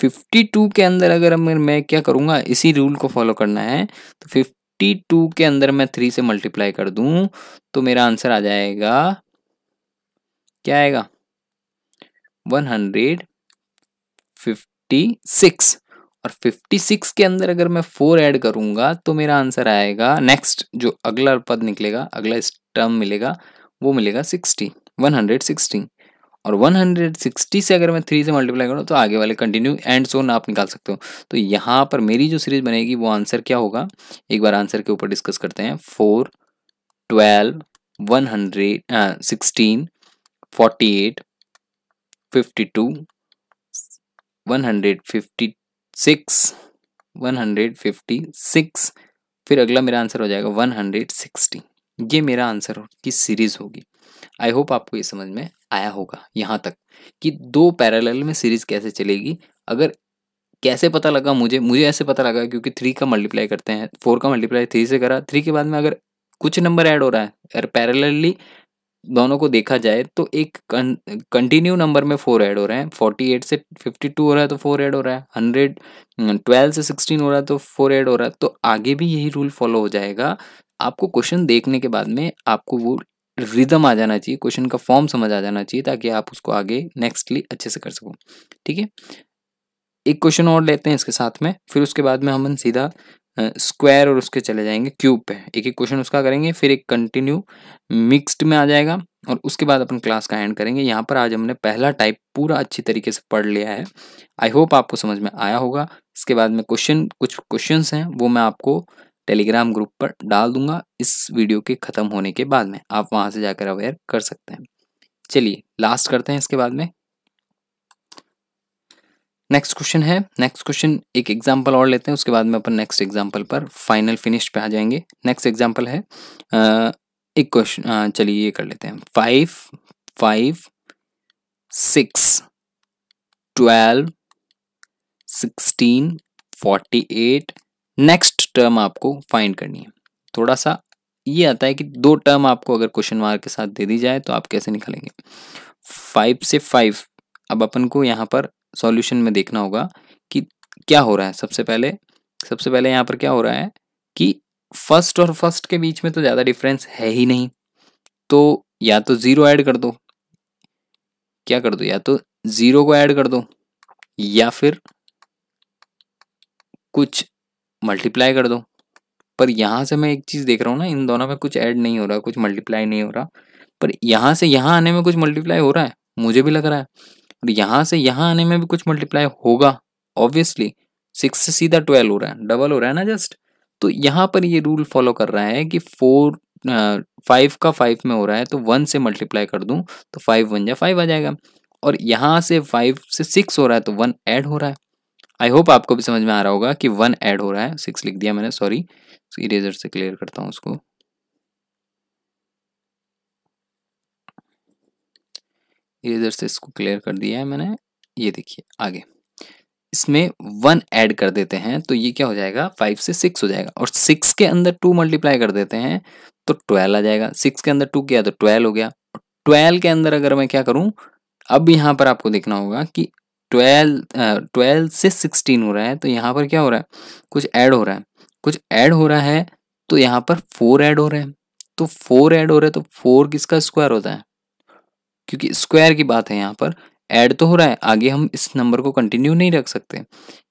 फिफ्टी टू के अंदर अगर मैं क्या करूँगा इसी रूल को फॉलो करना है तो फिफ्टी टू के अंदर मैं थ्री से मल्टीप्लाई कर दूँ तो मेरा आंसर आ जाएगा क्या आएगा 156 फिफ्टी सिक्स और 56 के अंदर अगर मैं 4 ऐड करूंगा तो मेरा आंसर आएगा नेक्स्ट जो अगला पद निकलेगा अगला टर्म मिलेगा वो मिलेगा 60 160 और 160 से अगर मैं 3 से मल्टीप्लाई करूँ तो आगे वाले कंटिन्यू एंड सोन आप निकाल सकते हो तो यहाँ पर मेरी जो सीरीज बनेगी वो आंसर क्या होगा एक बार आंसर के ऊपर डिस्कस करते हैं four twelve one hundred sixteen forty eight 152 156 फिर अगला मेरा आंसर हो जाएगा 160 ये मेरा आंसर की सीरीज़ होगी आई होप आपको ये समझ में आया होगा यहाँ तक कि दो पैरेलल में सीरीज़ कैसे चलेगी अगर कैसे पता लगा मुझे मुझे ऐसे पता लगा क्योंकि थ्री का मल्टीप्लाई करते हैं फोर का मल्टीप्लाई थ्री से करा थ्री के बाद में अगर कुछ नंबर ऐड हो रहा है अगर पैरेलली दोनों को देखा जाए तो एक कंटिन्यू नंबर में फोर ऐड हो रहे हैं फोर्टी एट से फिफ्टी टू हो रहा है तो फोर ऐड हो रहा है हंड्रेड हम्म, ट्वेल्व से सिक्सटीन हो रहा है तो फोर ऐड हो रहा है तो आगे भी यही रूल फॉलो हो जाएगा आपको क्वेश्चन देखने के बाद में आपको वो रिदम आ जाना चाहिए क्वेश्चन का फॉर्म समझ आ जाना चाहिए ताकि आप उसको आगे नेक्स्टली अच्छे से कर सको ठीक है एक क्वेश्चन और लेते हैं इसके साथ में फिर उसके बाद में हम सीधा स्क्वायर और उसके चले जाएंगे क्यूब पे एक एक क्वेश्चन उसका करेंगे फिर एक कंटिन्यू मिक्स्ड में आ जाएगा और उसके बाद अपन क्लास का एंड करेंगे यहाँ पर आज हमने पहला टाइप पूरा अच्छी तरीके से पढ़ लिया है आई होप आपको समझ में आया होगा इसके बाद में क्वेश्चन कुछ क्वेश्चन हैं वो मैं आपको टेलीग्राम ग्रुप पर डाल दूंगा इस वीडियो के ख़त्म होने के बाद में आप वहाँ से जाकर अवेयर कर सकते हैं चलिए लास्ट करते हैं इसके बाद में नेक्स्ट क्वेश्चन है नेक्स्ट क्वेश्चन एक एग्जांपल और लेते हैं उसके बाद में अपन नेक्स्ट एग्जांपल पर फाइनल फिनिश पे आ जाएंगे नेक्स्ट एग्जांपल है आ, एक क्वेश्चन चलिए ये कर लेते हैं five five six twelve sixteen forty eight next term आपको फाइंड करनी है थोड़ा सा ये आता है कि दो टर्म आपको अगर क्वेश्चन मार्क के साथ दे दी जाए तो आप कैसे निकालेंगे फाइव से फाइव अब अपन को यहाँ पर सॉल्यूशन में देखना होगा कि क्या हो रहा है सबसे पहले सबसे पहले यहाँ पर क्या हो रहा है कि फर्स्ट और फर्स्ट के बीच में तो ज़्यादा डिफरेंस है ही नहीं तो या तो ज़ीरो ऐड कर दो क्या कर दो या तो ज़ीरो को ऐड कर दो या फिर कुछ मल्टीप्लाई कर दो पर यहाँ से मैं एक चीज़ देख रहा हूँ ना इन दोनों में कुछ ऐड नहीं हो रहा कुछ मल्टीप्लाई नहीं हो रहा पर यहाँ से यहाँ आने में कुछ मल्टीप्लाई हो रहा है मुझे भी लग रहा है और यहाँ से यहाँ आने में भी कुछ मल्टीप्लाई होगा ऑब्वियसली सिक्स से सीधा ट्वेल्व हो रहा है डबल हो रहा है ना जस्ट तो यहाँ पर ये रूल फॉलो कर रहा है कि फोर फाइव का फाइव में हो रहा है तो वन से मल्टीप्लाई कर दूँ तो फाइव वन या फाइव आ जाएगा और यहाँ से फाइव से सिक्स हो रहा है तो वन ऐड हो रहा है आई होप आपको भी समझ में आ रहा होगा कि वन ऐड हो रहा है सिक्स लिख दिया मैंने सॉरी इरेजर से क्लियर करता हूँ उसको इधर से इसको क्लियर कर दिया है मैंने ये देखिए आगे इसमें वन ऐड कर देते हैं तो ये क्या हो जाएगा फाइव से सिक्स हो जाएगा और सिक्स के अंदर टू मल्टीप्लाई कर देते हैं तो ट्वेल्व आ जाएगा सिक्स के अंदर टू किया तो ट्वेल्व हो गया ट्वेल्व के अंदर अगर मैं क्या करूं अब यहाँ पर आपको देखना होगा कि ट्वेल्व ट्वेल्व से सिक्सटीन हो रहा है तो यहाँ पर क्या हो रहा है कुछ ऐड हो रहा है कुछ ऐड हो रहा है तो यहाँ पर फोर ऐड हो रहा है तो फोर ऐड हो रहा है तो फोर किसका स्क्वायर होता है क्योंकि स्क्वायर की बात है यहाँ पर ऐड तो हो रहा है आगे हम इस नंबर को कंटिन्यू नहीं रख सकते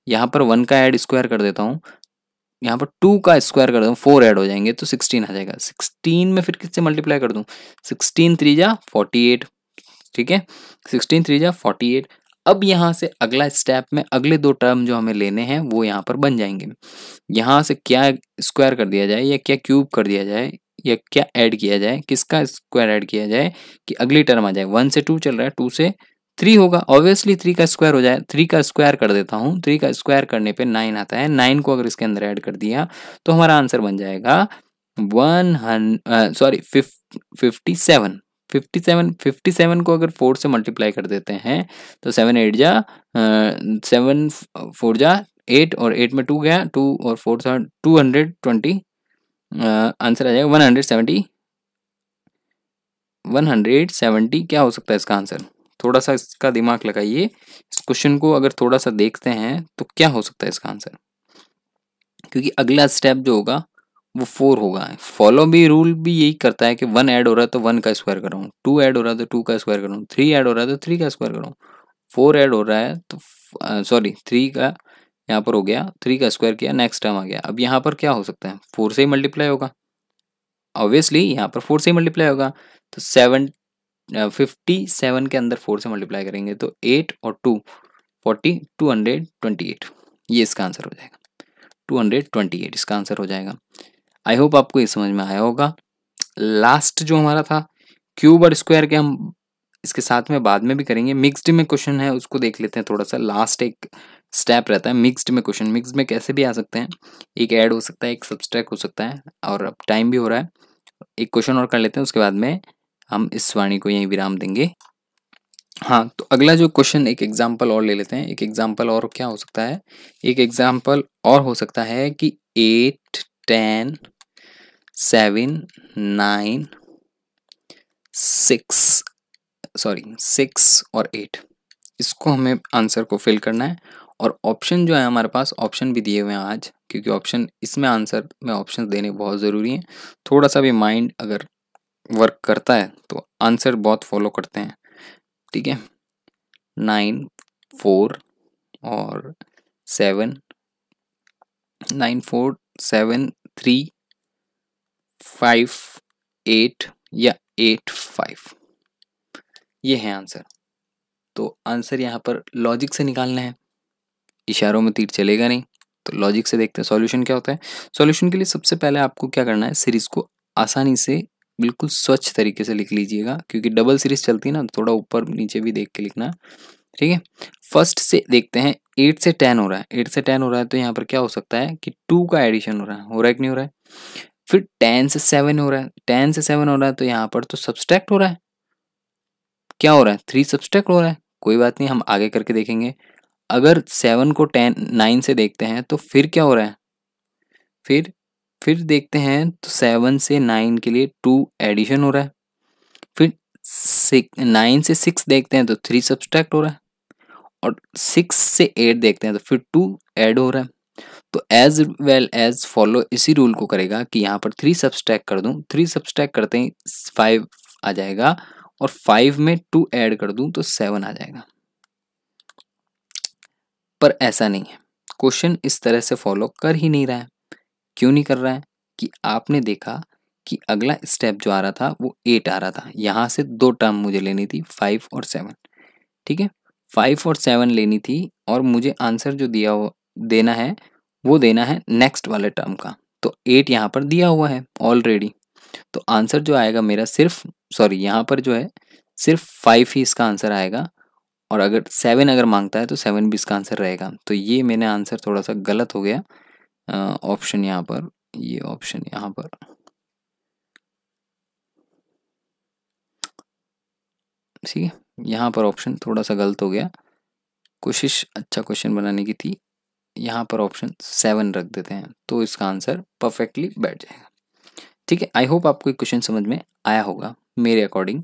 यहाँ पर वन का ऐड स्क्वायर कर देता हूँ यहाँ पर टू का स्क्वायर कर दूँ फोर ऐड हो जाएंगे तो सिक्सटीन आ जाएगा सिक्सटीन में फिर किससे मल्टीप्लाई कर दूँ सिक्सटीन थ्री जा फोर्टी एट ठीक है सिक्सटीन थ्री जा फोर्टी एट अब यहाँ से अगला स्टेप में अगले दो टर्म जो हमें लेने हैं वो यहाँ पर बन जाएंगे यहाँ से क्या स्क्वायर कर दिया जाए या क्या क्यूब कर दिया जाए या क्या ऐड किया जाए किसका स्क्वायर ऐड किया जाए कि अगली टर्म आ जाए वन से टू चल रहा है टू से थ्री होगा ऑब्वियसली थ्री का स्क्वायर हो जाए थ्री का स्क्वायर कर देता हूँ थ्री का स्क्वायर करने पे नाइन आता है नाइन को अगर इसके अंदर ऐड कर दिया तो हमारा आंसर बन जाएगा one sorry fifty seven fifty seven fifty seven को अगर फोर से मल्टीप्लाई कर देते हैं तो सेवन एट जा सेवन फोर जा एट और एट में टू गया टू और फोर सा टू हंड्रेड ट्वेंटी आंसर आ जाएगा one hundred seventy one hundred seventy क्या हो सकता है इसका आंसर थोड़ा सा इसका दिमाग लगाइए इस क्वेश्चन को अगर थोड़ा सा देखते हैं तो क्या हो सकता है इसका आंसर क्योंकि अगला स्टेप जो होगा वो फोर होगा फॉलो भी रूल भी यही करता है कि वन ऐड हो रहा है तो वन का स्क्वायर करूँ टू ऐड हो रहा है तो टू का स्क्वायर करूँ थ्री ऐड हो रहा है तो थ्री का स्क्वायर करूँ फोर ऐड हो रहा है तो सॉरी थ्री का यहाँ पर हो गया थ्री का स्क्वायर किया नेक्स्ट टर्म आ गया अब यहाँ पर क्या हो सकता है फोर से ही मल्टीप्लाई होगा ऑब्वियसली यहाँ पर फोर से ही मल्टीप्लाई होगा तो सेवन फिफ्टी सेवन के अंदर फोर से मल्टीप्लाई करेंगे तो एट और two forty two hundred twenty eight ये इसका आंसर हो जाएगा टू हंड्रेड ट्वेंटी एट इसका आंसर हो जाएगा आई होप आपको ये समझ में आया होगा लास्ट जो हमारा था क्यूब और स्क्वायर के हम इसके साथ में बाद में भी करेंगे मिक्सड में क्वेश्चन है उसको देख लेते हैं थोड़ा सा लास्ट एक स्टेप रहता है मिक्स्ड में क्वेश्चन मिक्स्ड में कैसे भी आ सकते हैं एक ऐड हो सकता है एक सब्सट्रैक हो सकता है और अब टाइम भी हो रहा है एक क्वेश्चन और कर लेते हैं उसके बाद में हम इस वाणी को यहीं विराम देंगे हाँ तो अगला जो क्वेश्चन एक एग्जाम्पल और ले लेते हैं एक एग्जाम्पल और क्या हो सकता है एक एग्जाम्पल और हो सकता है कि eight ten seven nine six sorry six और एट इसको हमें आंसर को फिल करना है और ऑप्शन जो है हमारे पास ऑप्शन भी दिए हुए हैं आज क्योंकि ऑप्शन इसमें आंसर में ऑप्शन देने बहुत ज़रूरी हैं थोड़ा सा भी माइंड अगर वर्क करता है तो आंसर बहुत फॉलो करते हैं ठीक है नाइन फोर और seven nine four seven three five eight या एट फाइव ये है आंसर तो आंसर यहाँ पर लॉजिक से निकालना है इशारों में तीर चलेगा नहीं तो लॉजिक से देखते हैं सॉल्यूशन क्या होता है सॉल्यूशन के लिए सबसे पहले आपको क्या करना है सीरीज़ को आसानी से बिल्कुल स्वच्छ तरीके से लिख लीजिएगा क्योंकि डबल सीरीज चलती है ना थोड़ा ऊपर नीचे भी देख के लिखना ठीक है फर्स्ट से देखते हैं एट से टेन हो रहा है एट से टेन हो रहा है तो यहाँ पर क्या हो सकता है कि टू का एडिशन हो रहा है हो रहा है कि नहीं हो रहा है फिर टेन से सेवन हो रहा है टेन से सेवन हो रहा है तो यहाँ पर तो सब्सट्रैक्ट हो रहा है क्या हो रहा है थ्री सब्सट्रैक्ट हो रहा है कोई बात नहीं हम आगे करके देखेंगे अगर सेवन को टेन नाइन से देखते हैं तो फिर क्या हो रहा है फिर फिर देखते हैं तो सेवन से नाइन के लिए टू एडिशन हो रहा है फिर नाइन से सिक्स देखते हैं तो थ्री सब्सट्रैक्ट हो रहा है और सिक्स से एट देखते हैं तो फिर टू ऐड हो रहा है तो एज वेल एज फॉलो इसी रूल को करेगा कि यहाँ पर थ्री सब्सट्रैक्ट कर दूँ थ्री सब्सट्रैक्ट करते ही फाइव आ जाएगा और फाइव में टू ऐड कर दूँ तो सेवन आ जाएगा पर ऐसा नहीं है क्वेश्चन इस तरह से फॉलो कर ही नहीं रहा है क्यों नहीं कर रहा है कि आपने देखा कि अगला स्टेप जो आ रहा था वो एट आ रहा था यहाँ से दो टर्म मुझे लेनी थी फाइव और सेवन ठीक है फाइव और सेवन लेनी थी और मुझे आंसर जो दिया देना है वो देना है नेक्स्ट वाले टर्म का तो एट यहाँ पर दिया हुआ है ऑलरेडी तो आंसर जो आएगा मेरा सिर्फ सॉरी यहाँ पर जो है सिर्फ फाइव ही इसका आंसर आएगा और अगर सेवन अगर मांगता है तो सेवन भी इसका आंसर रहेगा तो ये मैंने आंसर थोड़ा सा गलत हो गया ऑप्शन यहाँ पर ये ऑप्शन यहाँ पर ठीक है यहाँ पर ऑप्शन थोड़ा सा गलत हो गया कोशिश अच्छा क्वेश्चन बनाने की थी यहाँ पर ऑप्शन सेवन रख देते हैं तो इसका आंसर परफेक्टली बैठ जाएगा ठीक है आई होप आपको क्वेश्चन समझ में आया होगा मेरे अकॉर्डिंग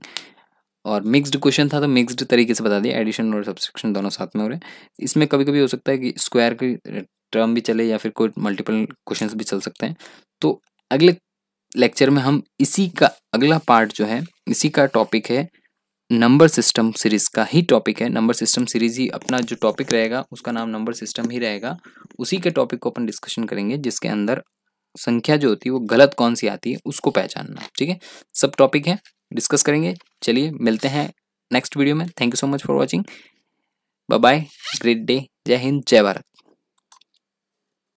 और मिक्स्ड क्वेश्चन था तो मिक्स्ड तरीके से बता दिया एडिशन और सब्सक्रिप्शन दोनों साथ में हो रहे हैं इसमें कभी कभी हो सकता है कि स्क्वायर की टर्म भी चले या फिर कोई मल्टीपल क्वेश्चन भी चल सकते हैं तो अगले लेक्चर में हम इसी का अगला पार्ट जो है इसी का टॉपिक है नंबर सिस्टम सीरीज़ का ही टॉपिक है नंबर सिस्टम सीरीज़ ही अपना जो टॉपिक रहेगा उसका नाम नंबर सिस्टम ही रहेगा उसी के टॉपिक को अपन डिस्कशन करेंगे जिसके अंदर संख्या जो होती है वो गलत कौन सी आती है उसको पहचानना ठीक है सब टॉपिक है डिस्कस करेंगे चलिए मिलते हैं नेक्स्ट वीडियो में thank you so much for watching bye bye great day Jai Hind जय भारत